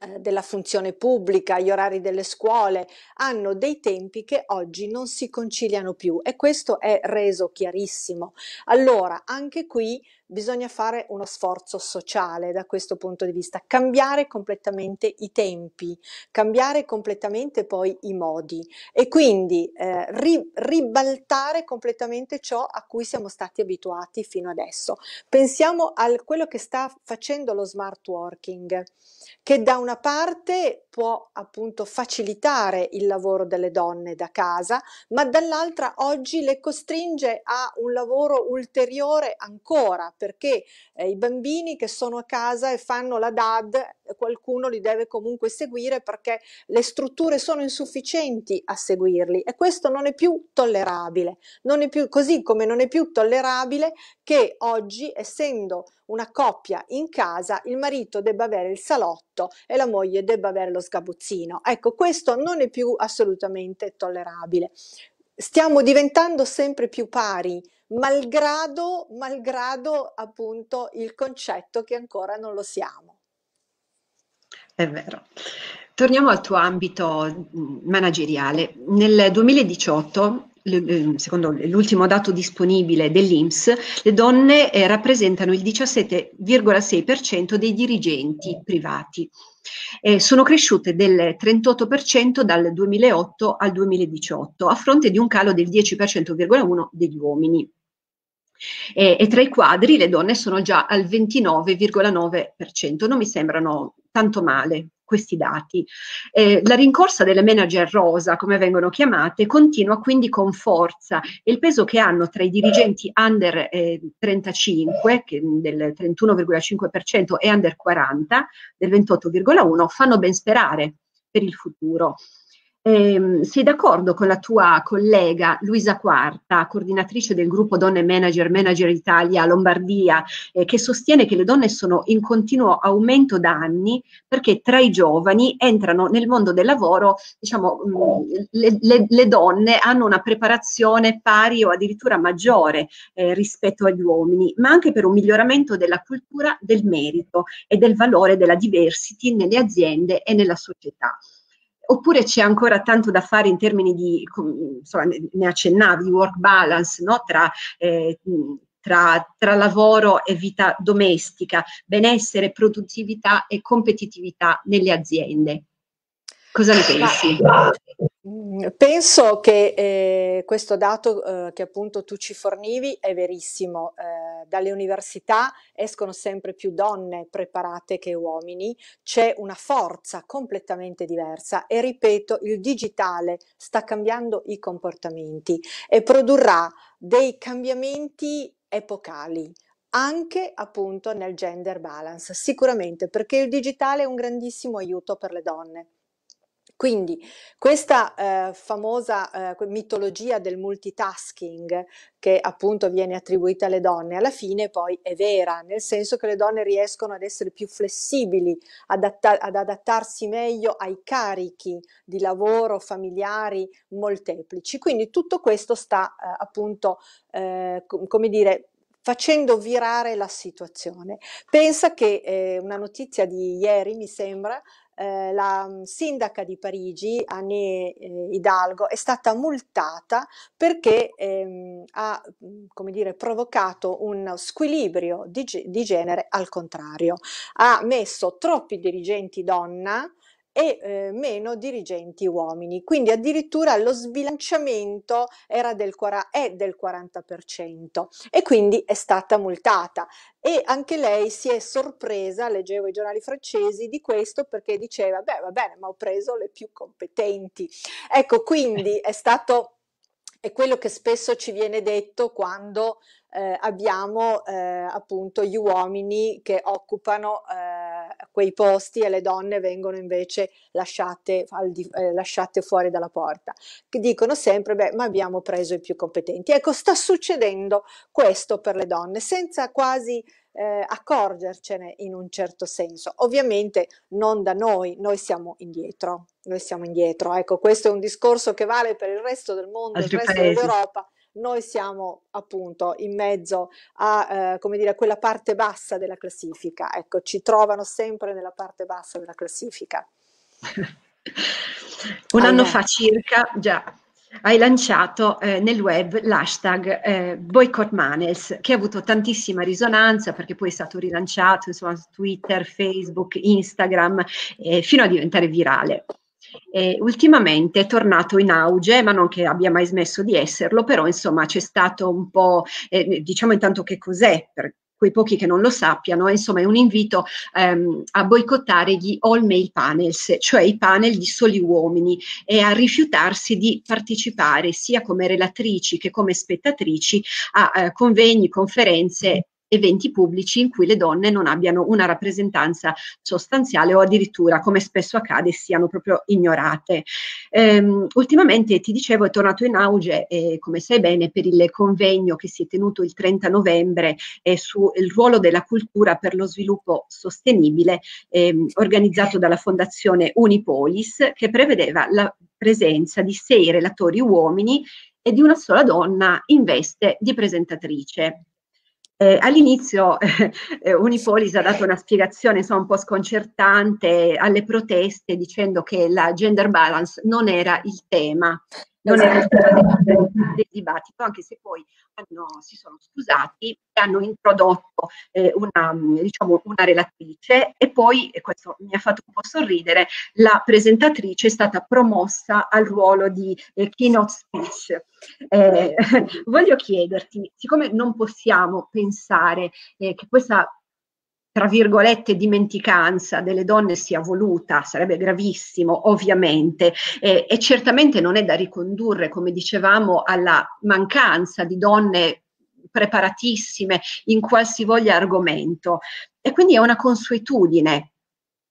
eh, della funzione pubblica, gli orari delle scuole, hanno dei tempi che oggi non si conciliano più e questo è reso chiarissimo. Allora, anche qui bisogna fare uno sforzo sociale da questo punto di vista, cambiare completamente i tempi, cambiare completamente poi i modi e quindi eh, ri, ribaltare completamente ciò a cui siamo stati abituati fino adesso. Pensiamo a quello che sta facendo lo smart working, che da una parte può appunto facilitare il lavoro delle donne da casa, ma dall'altra oggi le costringe a un lavoro ulteriore ancora perché eh, i bambini che sono a casa e fanno la DAD eh, qualcuno li deve comunque seguire perché le strutture sono insufficienti a seguirli e questo non è più tollerabile, non è più, così come non è più tollerabile che oggi essendo una coppia in casa il marito debba avere il salotto e la moglie debba avere lo sgabuzzino. Ecco, questo non è più assolutamente tollerabile. Stiamo diventando sempre più pari malgrado, malgrado appunto il concetto che ancora non lo siamo. È vero. Torniamo al tuo ambito manageriale. Nel 2018, secondo l'ultimo dato disponibile dell'INPS, le donne eh, rappresentano il 17,6% dei dirigenti privati. Eh, sono cresciute del 38% dal 2008 al 2018, a fronte di un calo del 10,1% degli uomini. E, e tra i quadri le donne sono già al 29,9%, non mi sembrano tanto male questi dati. Eh, la rincorsa delle manager rosa, come vengono chiamate, continua quindi con forza e il peso che hanno tra i dirigenti under eh, 35, del 31,5%, e under 40, del 28,1%, fanno ben sperare per il futuro. Eh, sei d'accordo con la tua collega Luisa Quarta, coordinatrice del gruppo Donne Manager Manager Italia Lombardia, eh, che sostiene che le donne sono in continuo aumento da anni perché tra i giovani entrano nel mondo del lavoro, diciamo, mm, le, le, le, donne hanno una preparazione pari o addirittura maggiore eh, rispetto agli uomini, ma anche per un miglioramento della cultura del merito e del valore della diversity nelle aziende e nella società. Oppure c'è ancora tanto da fare in termini di, insomma, ne accennavi, work balance, no? tra eh, tra, tra, lavoro e vita domestica, benessere, produttività e competitività nelle aziende. Cosa ne pensi? Mm, penso che eh, questo dato eh, che appunto tu ci fornivi è verissimo. Eh, dalle università escono sempre più donne preparate che uomini, c'è una forza completamente diversa e ripeto, il digitale sta cambiando i comportamenti e produrrà dei cambiamenti epocali anche appunto nel gender balance, sicuramente perché il digitale è un grandissimo aiuto per le donne. Quindi questa eh, famosa eh, mitologia del multitasking che appunto viene attribuita alle donne, alla fine poi è vera, nel senso che le donne riescono ad essere più flessibili, adatta- ad adattarsi meglio ai carichi di lavoro, familiari molteplici. Quindi tutto questo sta eh, appunto, eh, com- come dire, facendo virare la situazione. Pensa che eh, una notizia di ieri, mi sembra, eh, la mm, sindaca di Parigi, Anne eh, Hidalgo, è stata multata perché ehm, ha mm, come dire, provocato un squilibrio di, di genere al contrario. Ha messo troppi dirigenti donna e eh, meno dirigenti uomini. Quindi addirittura lo sbilanciamento era del, è del 40% e quindi è stata multata. E anche lei si è sorpresa, leggevo i giornali francesi, di questo perché diceva, beh va bene, ma ho preso le più competenti. Ecco, quindi è stato... È quello che spesso ci viene detto quando eh, abbiamo eh, appunto gli uomini che occupano eh, quei posti e le donne vengono invece lasciate, di, eh, lasciate fuori dalla porta, che dicono sempre beh ma abbiamo preso i più competenti. Ecco sta succedendo questo per le donne senza quasi eh, accorgercene in un certo senso. Ovviamente non da noi, noi siamo indietro, noi siamo indietro. Ecco, questo è un discorso che vale per il resto del mondo, Altri il resto dell'Europa noi siamo appunto in mezzo a, eh, dire, quella parte bassa della classifica, ecco, ci trovano sempre nella parte bassa della classifica. <laughs> Un anno fa circa, già, hai lanciato eh, nel web l'hashtag eh, Boycott Manels, che ha avuto tantissima risonanza perché poi è stato rilanciato insomma, su Twitter, Facebook, Instagram, eh, fino a diventare virale. Eh, ultimamente è tornato in auge, ma non che abbia mai smesso di esserlo, però insomma c'è stato un po', eh, diciamo intanto che cos'è, per quei pochi che non lo sappiano, insomma è un invito ehm, a boicottare gli all male panels, cioè i panel di soli uomini e a rifiutarsi di partecipare sia come relatrici che come spettatrici a eh, convegni, conferenze eventi pubblici in cui le donne non abbiano una rappresentanza sostanziale o addirittura, come spesso accade, siano proprio ignorate. Ehm, ultimamente, ti dicevo, è tornato in auge, eh, come sai bene, per il convegno che si è tenuto il 30 novembre eh, sul ruolo della cultura per lo sviluppo sostenibile, ehm, organizzato dalla Fondazione Unipolis, che prevedeva la presenza di sei relatori uomini e di una sola donna in veste di presentatrice. Eh, all'inizio <laughs> eh, Unipolis ha dato una spiegazione so, un po' sconcertante alle proteste dicendo che la gender balance non era il tema non esatto. era del dibattito, anche se poi hanno, si sono scusati e hanno introdotto eh, una, mm, diciamo, una relatrice e poi, e questo mi ha fatto un po' sorridere, la presentatrice è stata promossa al ruolo di eh, keynote speech. Eh, <laughs> voglio chiederti, siccome non possiamo pensare eh, che questa tra virgolette, dimenticanza delle donne sia voluta, sarebbe gravissimo, ovviamente, eh, e certamente non è da ricondurre, come dicevamo, alla mancanza di donne preparatissime in qualsivoglia argomento. E quindi è una consuetudine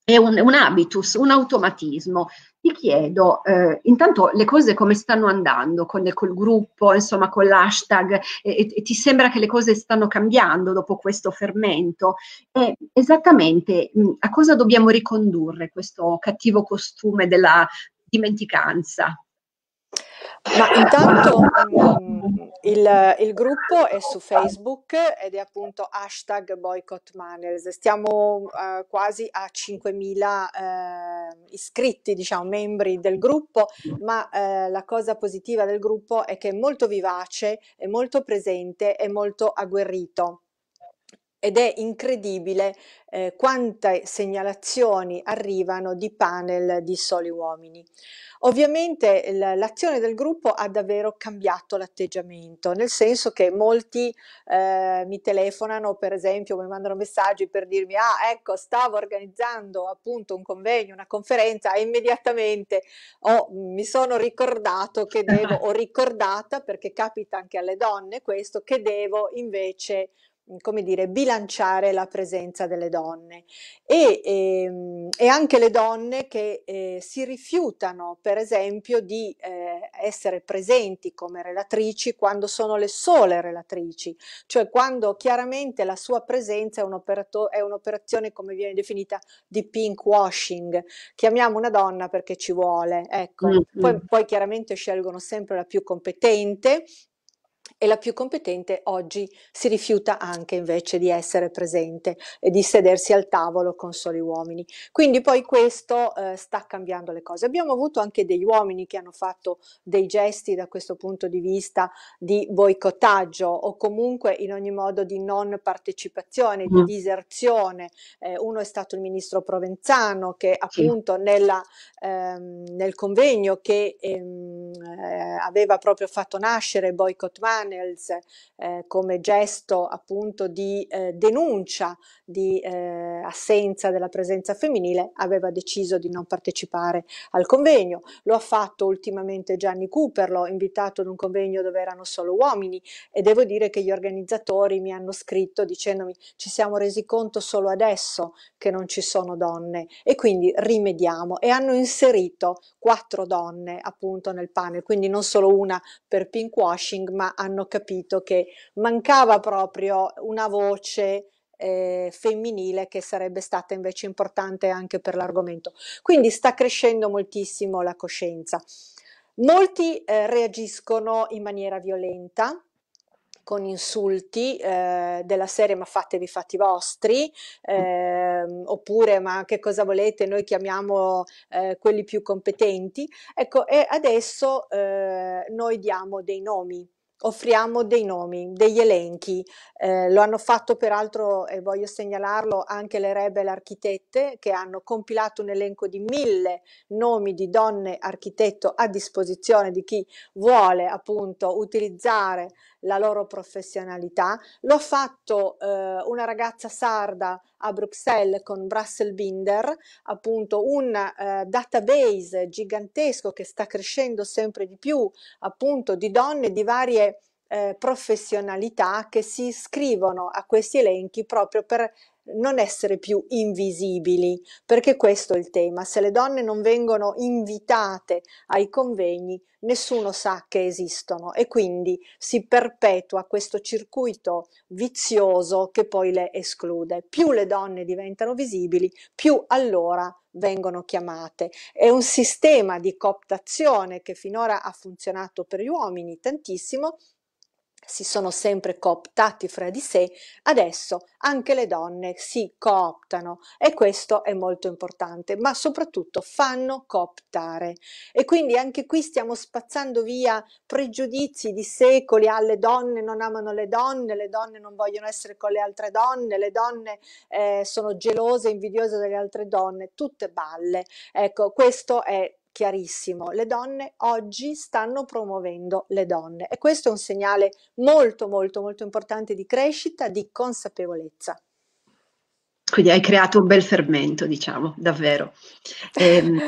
è un, un, habitus, un automatismo. Ti chiedo, eh, intanto le cose come stanno andando con, col gruppo, insomma con l'hashtag, e, e, e, ti sembra che le cose stanno cambiando dopo questo fermento? E esattamente mh, mm, a cosa dobbiamo ricondurre questo cattivo costume della dimenticanza? Ma intanto mh, ehm, il, il, gruppo è su Facebook ed è appunto hashtag boycott Manels. Stiamo uh, quasi a 5.000 uh, eh, iscritti, diciamo, membri del gruppo, ma uh, la cosa positiva del gruppo è che è molto vivace, è molto presente, è molto agguerrito ed è incredibile eh, quante segnalazioni arrivano di panel di soli uomini. Ovviamente l'azione del gruppo ha davvero cambiato l'atteggiamento, nel senso che molti eh, mi telefonano, per esempio, mi mandano messaggi per dirmi "Ah, ecco, stavo organizzando appunto un convegno, una conferenza e immediatamente oh, mi sono ricordato che devo <laughs> o ricordata perché capita anche alle donne questo che devo invece Mhmm, come dire, bilanciare la presenza delle donne e, ehm, e anche le donne che eh, si rifiutano per esempio di eh, essere presenti come relatrici quando sono le sole relatrici, cioè quando chiaramente la sua presenza è, un'operazione come viene definita di pink washing, chiamiamo una donna perché ci vuole, ecco. Mm, poi, mm. poi chiaramente scelgono sempre la più competente e la più competente oggi si rifiuta anche invece di essere presente e di sedersi al tavolo con soli uomini. Quindi poi questo eh, sta cambiando le cose. Abbiamo avuto anche degli uomini che hanno fatto dei gesti da questo punto di vista di boicottaggio o comunque in ogni modo di non partecipazione, di mm. diserzione. Eh, uno è stato il ministro Provenzano che appunto sì. nella, ehm, nel convegno che ehm, eh, aveva proprio fatto nascere Boycott Man Channels eh, come gesto appunto di eh, denuncia di eh, assenza della presenza femminile aveva deciso di non partecipare al convegno. Lo ha fatto ultimamente Gianni Cooper, l'ho invitato ad un convegno dove erano solo uomini e devo dire che gli organizzatori mi hanno scritto dicendomi ci siamo resi conto solo adesso che non ci sono donne e quindi rimediamo e hanno inserito quattro donne appunto nel panel, quindi non solo una per pinkwashing ma hanno hanno capito che mancava proprio una voce eh, femminile che sarebbe stata invece importante anche per l'argomento. Quindi sta crescendo moltissimo la coscienza. Molti eh, reagiscono in maniera violenta, con insulti eh, della serie ma fatevi i fatti vostri eh, oppure ma che cosa volete noi chiamiamo eh, quelli più competenti ecco e adesso eh, noi diamo dei nomi offriamo dei nomi, degli elenchi, eh, lo hanno fatto peraltro e voglio segnalarlo anche le Rebel Architette che hanno compilato un elenco di mille nomi di donne architetto a disposizione di chi vuole appunto utilizzare la loro professionalità. L'ho fatto eh, una ragazza sarda a Bruxelles con Brussels Binder, appunto un eh, database gigantesco che sta crescendo sempre di più, appunto di donne di varie eh, professionalità che si iscrivono a questi elenchi proprio per non essere più invisibili, perché questo è il tema. Se le donne non vengono invitate ai convegni, nessuno sa che esistono e quindi si perpetua questo circuito vizioso che poi le esclude. Più le donne diventano visibili, più allora vengono chiamate. È un sistema di cooptazione che finora ha funzionato per gli uomini tantissimo si sono sempre cooptati fra di sé, adesso anche le donne si cooptano e questo è molto importante, ma soprattutto fanno cooptare. E quindi anche qui stiamo spazzando via pregiudizi di secoli alle ah, donne non amano le donne, le donne non vogliono essere con le altre donne, le donne eh, sono gelose, invidiose delle altre donne, tutte balle. Ecco, questo è chiarissimo, le donne oggi stanno promuovendo le donne e questo è un segnale molto molto molto importante di crescita, di consapevolezza. Quindi hai creato un bel fermento, diciamo, davvero. <laughs> Eh, <laughs> in,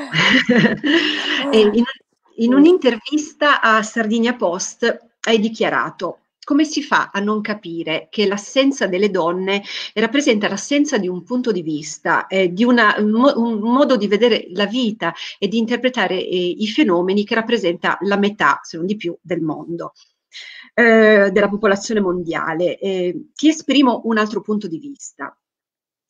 in mm. un'intervista a Sardinia Post hai dichiarato come si fa a non capire che l'assenza delle donne rappresenta l'assenza di un punto di vista, eh, di una, un, modo di vedere la vita e di interpretare eh, i fenomeni che rappresenta la metà, se non di più, del mondo? Eh, della popolazione mondiale. Eh, ti esprimo un altro punto di vista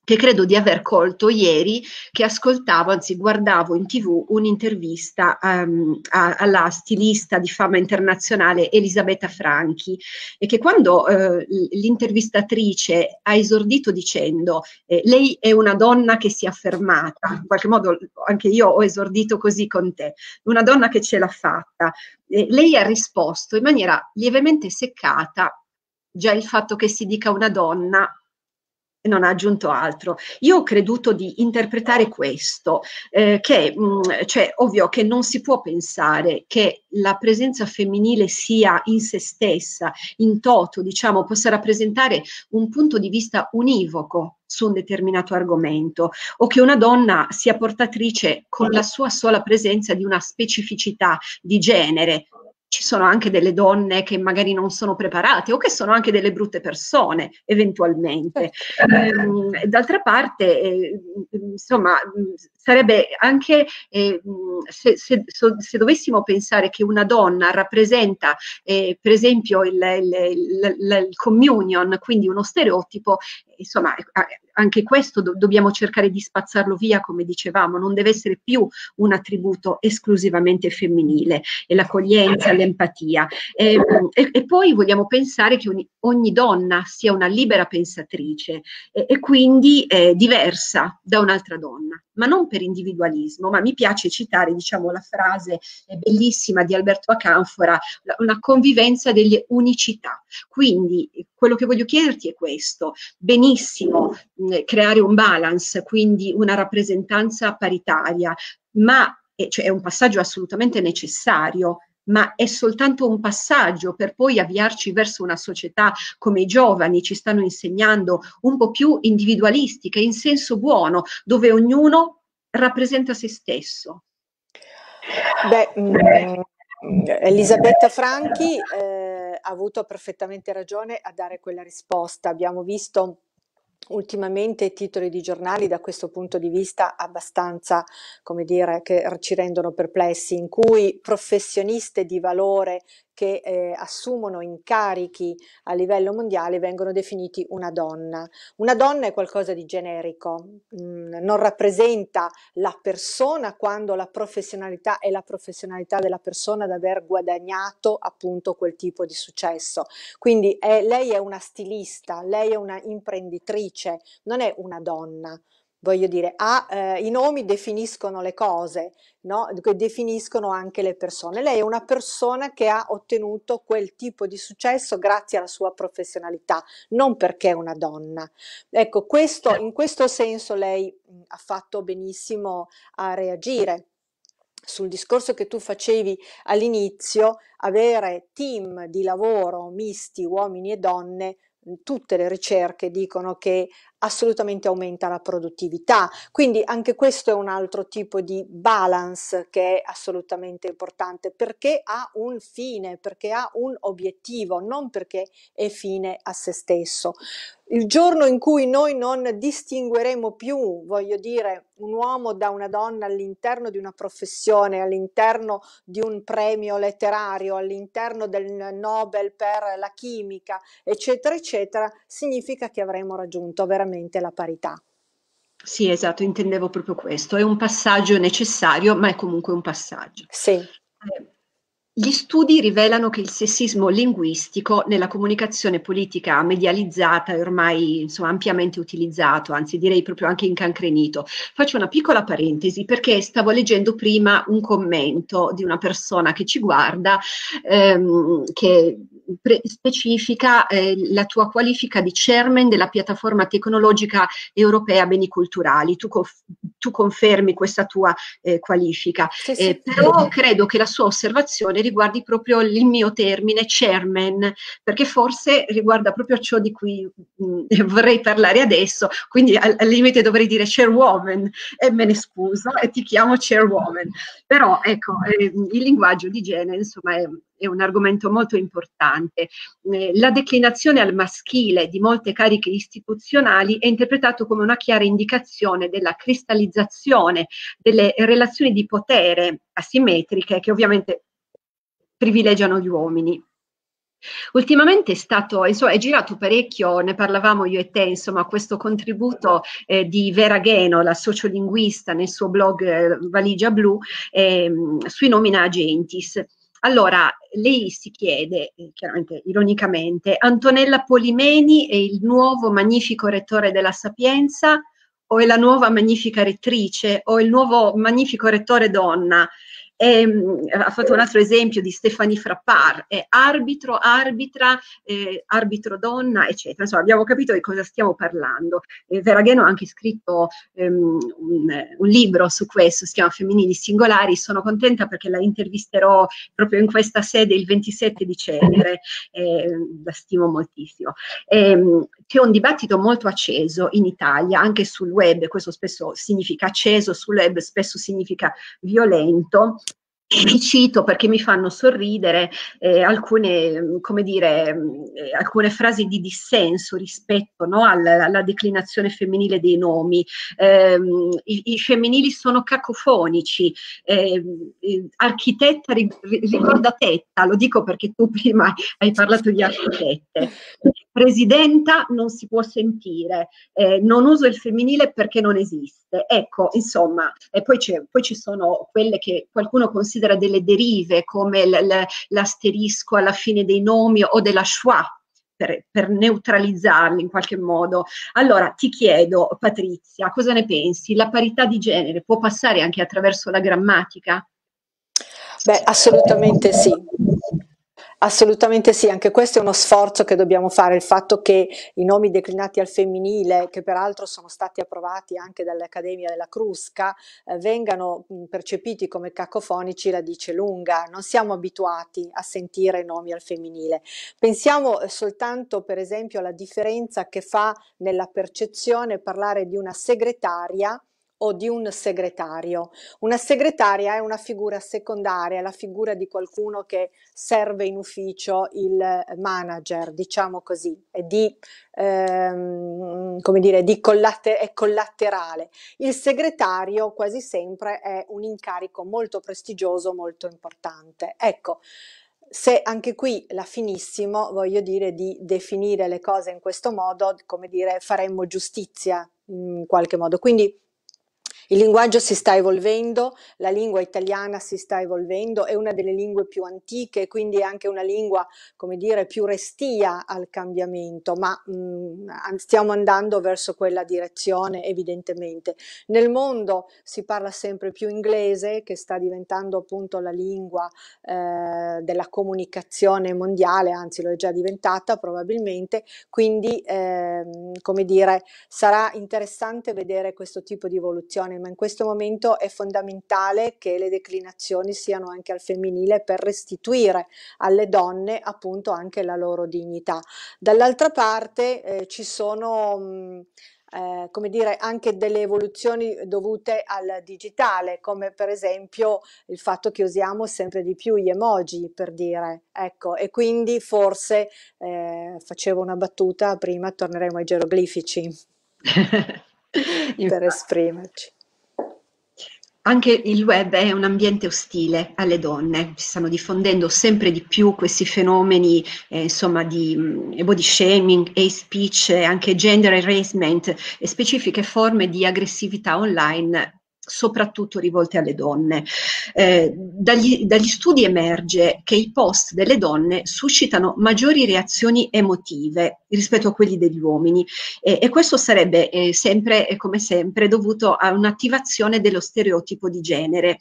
che credo di aver colto ieri, che ascoltavo, anzi guardavo in tv un'intervista um, a, alla stilista di fama internazionale Elisabetta Franchi e che quando eh, l'intervistatrice ha esordito dicendo eh, lei è una donna che si è affermata, in qualche modo anche io ho esordito così con te, una donna che ce l'ha fatta, eh, lei ha risposto in maniera lievemente seccata già il fatto che si dica una donna non ha aggiunto altro. Io ho creduto di interpretare questo, eh, che mh, mm, cioè, ovvio che non si può pensare che la presenza femminile sia in se stessa, in toto, diciamo, possa rappresentare un punto di vista univoco su un determinato argomento o che una donna sia portatrice con la sua sola presenza di una specificità di genere, sono anche delle donne che magari non sono preparate o che sono anche delle brutte persone, eventualmente. Eh, d'altra parte, eh, insomma, sarebbe anche eh, se, se, se, dovessimo pensare che una donna rappresenta, eh, per esempio, il, il, il, il communion, quindi uno stereotipo, insomma, eh, anche questo do- dobbiamo cercare di spazzarlo via, come dicevamo, non deve essere più un attributo esclusivamente femminile, è l'accoglienza, l'empatia. E, ehm, e, e poi vogliamo pensare che ogni, ogni, donna sia una libera pensatrice e, e quindi eh, diversa da un'altra donna, ma non per individualismo, ma mi piace citare diciamo, la frase eh, bellissima di Alberto Acanfora, una convivenza delle unicità. Quindi eh, quello che voglio chiederti è questo, benissimo benissimo mh, creare un balance, quindi una rappresentanza paritaria, ma eh, cioè, è un passaggio assolutamente necessario, ma è soltanto un passaggio per poi avviarci verso una società come i giovani ci stanno insegnando, un po' più individualistica, in senso buono, dove ognuno rappresenta se stesso. Beh, mh, mm, Elisabetta Franchi eh, ha avuto perfettamente ragione a dare quella risposta. Abbiamo visto ultimamente titoli di giornali da questo punto di vista abbastanza, come dire, che ci rendono perplessi, in cui professioniste di valore che eh, assumono incarichi a livello mondiale vengono definiti una donna. Una donna è qualcosa di generico, mh, mm, non rappresenta la persona quando la professionalità è la professionalità della persona ad aver guadagnato appunto quel tipo di successo. Quindi è, eh, lei è una stilista, lei è una imprenditrice, non è una donna voglio dire, ha, eh, i nomi definiscono le cose, no? definiscono anche le persone. Lei è una persona che ha ottenuto quel tipo di successo grazie alla sua professionalità, non perché è una donna. Ecco, questo, in questo senso lei mm, ha fatto benissimo a reagire sul discorso che tu facevi all'inizio, avere team di lavoro misti uomini e donne mm, tutte le ricerche dicono che assolutamente aumenta la produttività. Quindi anche questo è un altro tipo di balance che è assolutamente importante perché ha un fine, perché ha un obiettivo, non perché è fine a se stesso. Il giorno in cui noi non distingueremo più, voglio dire, un uomo da una donna all'interno di una professione, all'interno di un premio letterario, all'interno del Nobel per la chimica, eccetera, eccetera, significa che avremo raggiunto veramente veramente la parità. Sì, esatto, intendevo proprio questo. È un passaggio necessario, ma è comunque un passaggio. Sì. Eh, gli studi rivelano che il sessismo linguistico nella comunicazione politica medializzata è ormai insomma, ampiamente utilizzato, anzi direi proprio anche incancrenito. Faccio una piccola parentesi perché stavo leggendo prima un commento di una persona che ci guarda, ehm, che pre- specifica eh, la tua qualifica di chairman della piattaforma tecnologica europea beni culturali. Tu, conf- tu confermi questa tua eh, qualifica, sì, eh, sì. però credo che la sua osservazione riguardi proprio il mio termine chairman, perché forse riguarda proprio ciò di cui mh, mm, <laughs> vorrei parlare adesso, quindi al, al limite dovrei dire chairwoman e me ne scuso e ti chiamo chairwoman. Però ecco, eh, il linguaggio di genere insomma è è un argomento molto importante. Eh, la declinazione al maschile di molte cariche istituzionali è interpretato come una chiara indicazione della cristallizzazione delle relazioni di potere asimmetriche che ovviamente privilegiano gli uomini. Ultimamente è stato, insomma, è girato parecchio, ne parlavamo io e te, insomma, questo contributo eh, di Vera Gheno, la sociolinguista, nel suo blog eh, Valigia Blu, eh, sui nomina agentis. Allora, lei si chiede, eh, chiaramente ironicamente, Antonella Polimeni è il nuovo magnifico rettore della Sapienza o è la nuova magnifica rettrice o è il nuovo magnifico rettore donna? E, ehm, ha fatto un altro esempio di Stefanie Frappar, è arbitro, arbitra, eh, arbitro donna, eccetera. Insomma, abbiamo capito di cosa stiamo parlando. Eh, Veragheno ha anche scritto ehm, un, un, libro su questo, si chiama Femminili Singolari. Sono contenta perché la intervisterò proprio in questa sede il 27 dicembre, eh, la stimo moltissimo. Eh, c'è un dibattito molto acceso in Italia, anche sul web, questo spesso significa acceso, sul web spesso significa violento. Li cito perché mi fanno sorridere eh, alcune, come dire, eh, alcune frasi di dissenso rispetto no, alla, alla, declinazione femminile dei nomi. Eh, i, i, femminili sono cacofonici, ehm, architetta ricordatetta, lo dico perché tu prima hai parlato di architette presidenta non si può sentire, eh, non uso il femminile perché non esiste. Ecco, insomma, e poi, poi ci sono quelle che qualcuno considera delle derive come l- l- l'asterisco alla fine dei nomi o della schwa, per, per, neutralizzarli in qualche modo. Allora ti chiedo, Patrizia, cosa ne pensi? La parità di genere può passare anche attraverso la grammatica? Beh, assolutamente sì. Assolutamente sì, anche questo è uno sforzo che dobbiamo fare, il fatto che i nomi declinati al femminile, che peraltro sono stati approvati anche dall'Accademia della Crusca, eh, vengano percepiti come cacofonici la dice lunga, non siamo abituati a sentire nomi al femminile. Pensiamo eh, soltanto per esempio alla differenza che fa nella percezione parlare di una segretaria o di un segretario. Una segretaria è una figura secondaria, la figura di qualcuno che serve in ufficio il eh, manager, diciamo così, è, di, ehm, dire, collater è collaterale. Il segretario quasi sempre è un incarico molto prestigioso, molto importante. Ecco, se anche qui la finissimo, voglio dire di definire le cose in questo modo, come dire, faremmo giustizia in qualche modo. Quindi il linguaggio si sta evolvendo, la lingua italiana si sta evolvendo, è una delle lingue più antiche, quindi è anche una lingua, come dire, più restia al cambiamento, ma mh, mm, stiamo andando verso quella direzione evidentemente. Nel mondo si parla sempre più inglese, che sta diventando appunto la lingua eh, della comunicazione mondiale, anzi lo è già diventata probabilmente, quindi eh, come dire, sarà interessante vedere questo tipo di evoluzione ma in questo momento è fondamentale che le declinazioni siano anche al femminile per restituire alle donne appunto anche la loro dignità. Dall'altra parte eh, ci sono... Mh, mm, eh, come dire, anche delle evoluzioni dovute al digitale, come per esempio il fatto che usiamo sempre di più gli emoji, per dire, ecco, e quindi forse eh, facevo una battuta prima, torneremo ai geroglifici <laughs> per esprimerci anche il web è un ambiente ostile alle donne, si stanno diffondendo sempre di più questi fenomeni eh, insomma, di mh, mm, body shaming, hate speech, anche gender harassment e specifiche forme di aggressività online soprattutto rivolte alle donne. Eh, dagli, dagli, studi emerge che i post delle donne suscitano maggiori reazioni emotive rispetto a quelli degli uomini eh, e questo sarebbe eh, sempre e eh, come sempre dovuto a un'attivazione dello stereotipo di genere.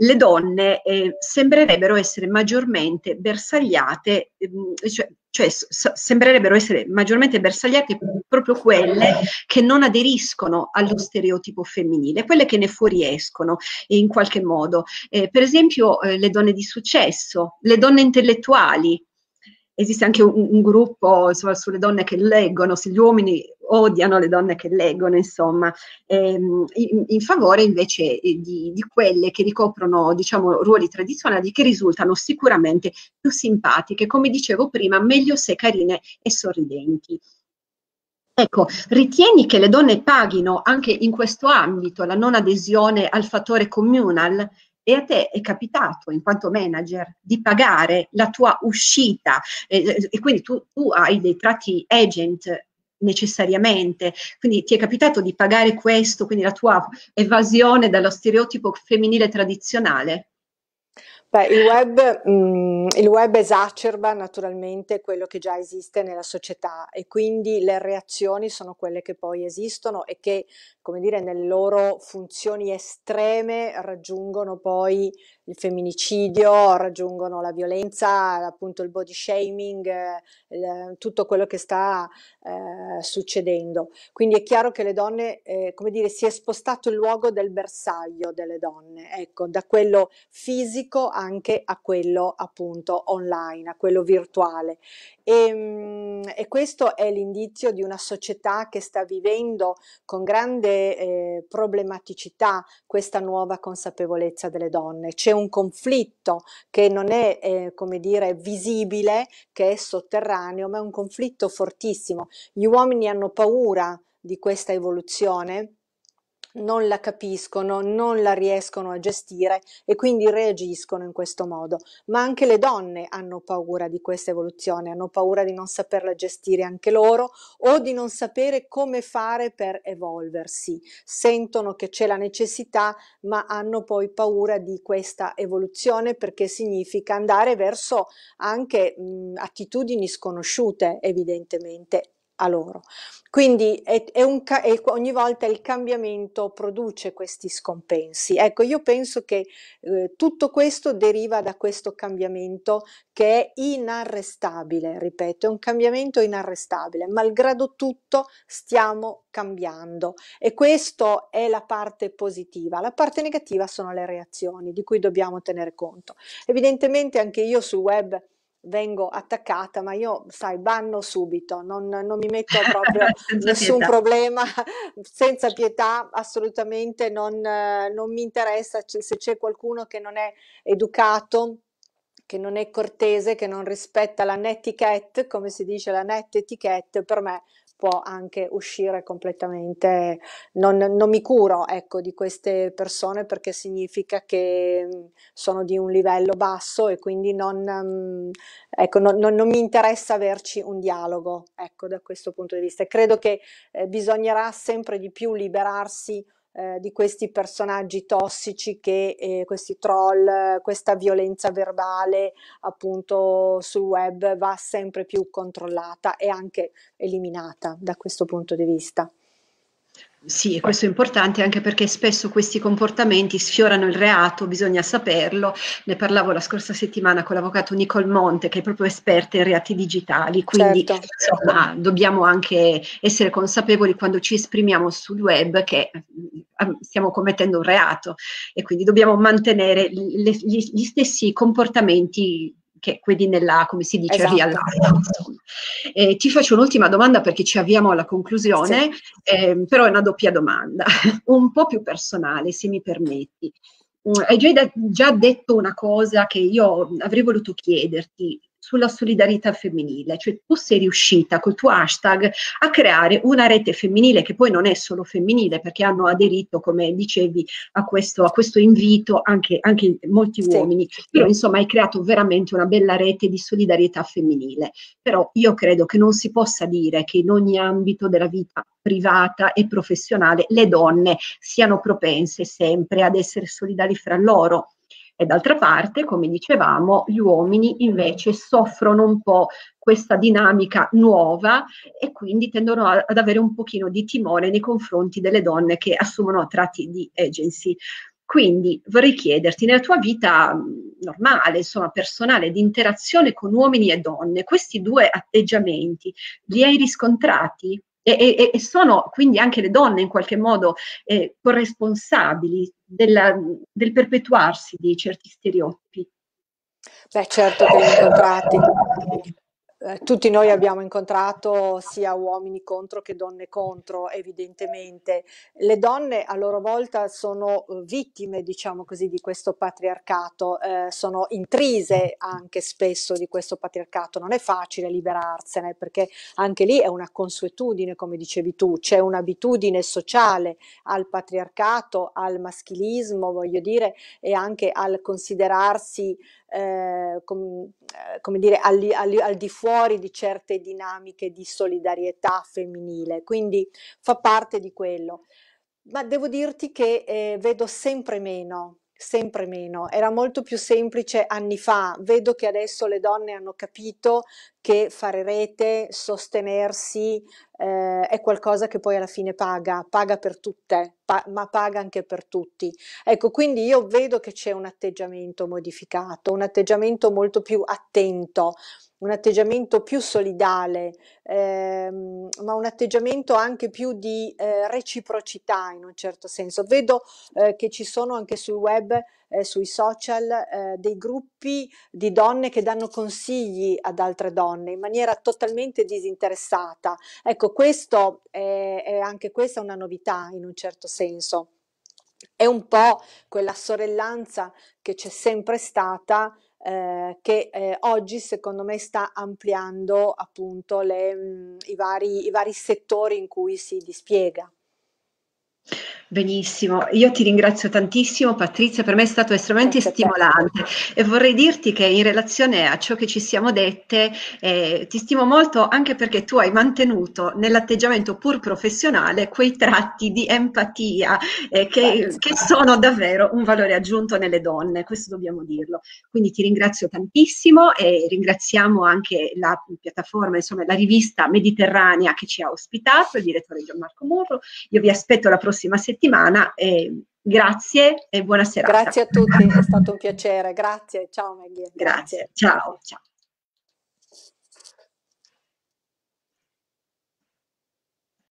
Le donne eh, sembrerebbero essere maggiormente bersagliate, ehm, cioè cioè sembrerebbero essere maggiormente bersagliate proprio quelle che non aderiscono allo stereotipo femminile, quelle che ne fuoriescono in qualche modo. Eh, per esempio eh, le donne di successo, le donne intellettuali, esiste anche un, un gruppo insomma, sulle donne che leggono, se gli uomini odiano le donne che leggono, insomma, ehm, in, in, favore invece eh, di, di, quelle che ricoprono, diciamo, ruoli tradizionali che risultano sicuramente più simpatiche, come dicevo prima, meglio se carine e sorridenti. Ecco, ritieni che le donne paghino anche in questo ambito la non adesione al fattore communal? e a te è capitato in quanto manager di pagare la tua uscita eh, e quindi tu, tu hai dei tratti agent necessariamente. Quindi ti è capitato di pagare questo, quindi la tua evasione dallo stereotipo femminile tradizionale? Beh, il web, mhmm, il web esacerba naturalmente quello che già esiste nella società e quindi le reazioni sono quelle che poi esistono e che, come dire, nelle loro funzioni estreme raggiungono poi il femminicidio, raggiungono la violenza, appunto il body shaming, eh, il tutto quello che sta, ehm, succedendo. Quindi è chiaro che le donne, ehm, come dire, si è spostato il luogo del bersaglio delle donne, ecco, da quello fisico anche a quello appunto online, a quello virtuale. E, ehm, e questo è l'indizio di una società che sta vivendo con grande eh, problematicità questa nuova consapevolezza delle donne. C'è un conflitto che non è, eh, come dire, visibile, che è sotterraneo, ma è un conflitto fortissimo. Gli uomini hanno paura di questa evoluzione non la capiscono, non la riescono a gestire e quindi reagiscono in questo modo. Ma anche le donne hanno paura di questa evoluzione, hanno paura di non saperla gestire anche loro o di non sapere come fare per evolversi. Sentono che c'è la necessità, ma hanno poi paura di questa evoluzione perché significa andare verso anche mh, attitudini sconosciute, evidentemente, a loro. Quindi è, è un, è, ogni volta il cambiamento produce questi scompensi. Ecco, io penso che eh, tutto questo deriva da questo cambiamento che è inarrestabile, ripeto, è un cambiamento inarrestabile. Malgrado tutto stiamo cambiando e questa è la parte positiva. La parte negativa sono le reazioni di cui dobbiamo tenere conto. Evidentemente anche io sul web vengo attaccata, ma io, sai, banno subito, non, non mi metto <laughs> proprio nessun pietà. problema, senza pietà, assolutamente non, non mi interessa cioè, se c'è qualcuno che non è educato che non è cortese, che non rispetta la net etiquette, come si dice la net etiquette, per me può anche uscire completamente, non, non mi curo ecco, di queste persone perché significa che mm, sono di un livello basso e quindi non, mm, ecco, non, non mi interessa averci un dialogo ecco, da questo punto di vista. Credo che eh, bisognerà sempre di più liberarsi eh, di questi personaggi tossici che eh, questi troll, questa violenza verbale appunto sul web va sempre più controllata e anche eliminata da questo punto di vista. Sì, e questo è importante anche perché spesso questi comportamenti sfiorano il reato, bisogna saperlo. Ne parlavo la scorsa settimana con l'avvocato Nicole Monte, che è proprio esperta in reati digitali, quindi certo. insomma, dobbiamo anche essere consapevoli quando ci esprimiamo sul web che ehm, stiamo commettendo un reato e quindi dobbiamo mantenere gli, gli stessi comportamenti che quindi nella, come si dice, esatto. riallata. Eh, ti faccio un'ultima domanda perché ci avviamo alla conclusione, sì. eh, però è una doppia domanda, <laughs> un po' più personale se mi permetti. Mm, hai già detto una cosa che io avrei voluto chiederti, sulla solidarietà femminile, cioè tu sei riuscita col tuo hashtag a creare una rete femminile che poi non è solo femminile perché hanno aderito, come dicevi, a questo, a questo invito anche, anche molti sì. uomini, però insomma hai creato veramente una bella rete di solidarietà femminile, però io credo che non si possa dire che in ogni ambito della vita privata e professionale le donne siano propense sempre ad essere solidari fra loro e d'altra parte, come dicevamo, gli uomini invece soffrono un po' questa dinamica nuova e quindi tendono a, ad avere un pochino di timore nei confronti delle donne che assumono tratti di agency. Quindi vorrei chiederti, nella tua vita mm, normale, insomma personale, di interazione con uomini e donne, questi due atteggiamenti li hai riscontrati? e, e, sono quindi anche le donne in qualche modo eh, corresponsabili della, del perpetuarsi di certi stereotipi. Beh certo che li incontrati. Eh, tutti noi abbiamo incontrato sia uomini contro che donne contro, evidentemente. Le donne a loro volta sono eh, vittime, diciamo così, di questo patriarcato, eh, sono intrise anche spesso di questo patriarcato, non è facile liberarsene perché anche lì è una consuetudine, come dicevi tu, c'è un'abitudine sociale al patriarcato, al maschilismo, voglio dire, e anche al considerarsi, eh, com, eh, come dire, al, al, al di fuori fuori di certe dinamiche di solidarietà femminile, quindi fa parte di quello. Ma devo dirti che eh, vedo sempre meno, sempre meno. Era molto più semplice anni fa. Vedo che adesso le donne hanno capito che fare rete, sostenersi eh, è qualcosa che poi alla fine paga, paga per tutte, pa ma paga anche per tutti. Ecco, quindi io vedo che c'è un atteggiamento modificato, un atteggiamento molto più attento, un atteggiamento più solidale, ehm, ma un atteggiamento anche più di eh, reciprocità in un certo senso. Vedo eh, che ci sono anche sul web, eh, sui social, eh, dei gruppi di donne che danno consigli ad altre donne in maniera totalmente disinteressata. Ecco, questo è, è anche questa una novità in un certo senso. È un po' quella sorellanza che c'è sempre stata eh, che eh, oggi secondo me sta ampliando appunto le, mh, mm, i, vari, i vari settori in cui si dispiega. Benissimo, io ti ringrazio tantissimo Patrizia, per me è stato estremamente Grazie stimolante e vorrei dirti che in relazione a ciò che ci siamo dette eh, ti stimo molto anche perché tu hai mantenuto nell'atteggiamento pur professionale quei tratti di empatia eh, che, che sono davvero un valore aggiunto nelle donne, questo dobbiamo dirlo. Quindi ti ringrazio tantissimo e ringraziamo anche la piattaforma, insomma la rivista Mediterranea che ci ha ospitato, il direttore Gianmarco Morro, io vi aspetto la prossima prossima settimana. E grazie e buona serata. Grazie a tutti, è stato un piacere. Grazie, ciao Maggie. Grazie, ciao. ciao.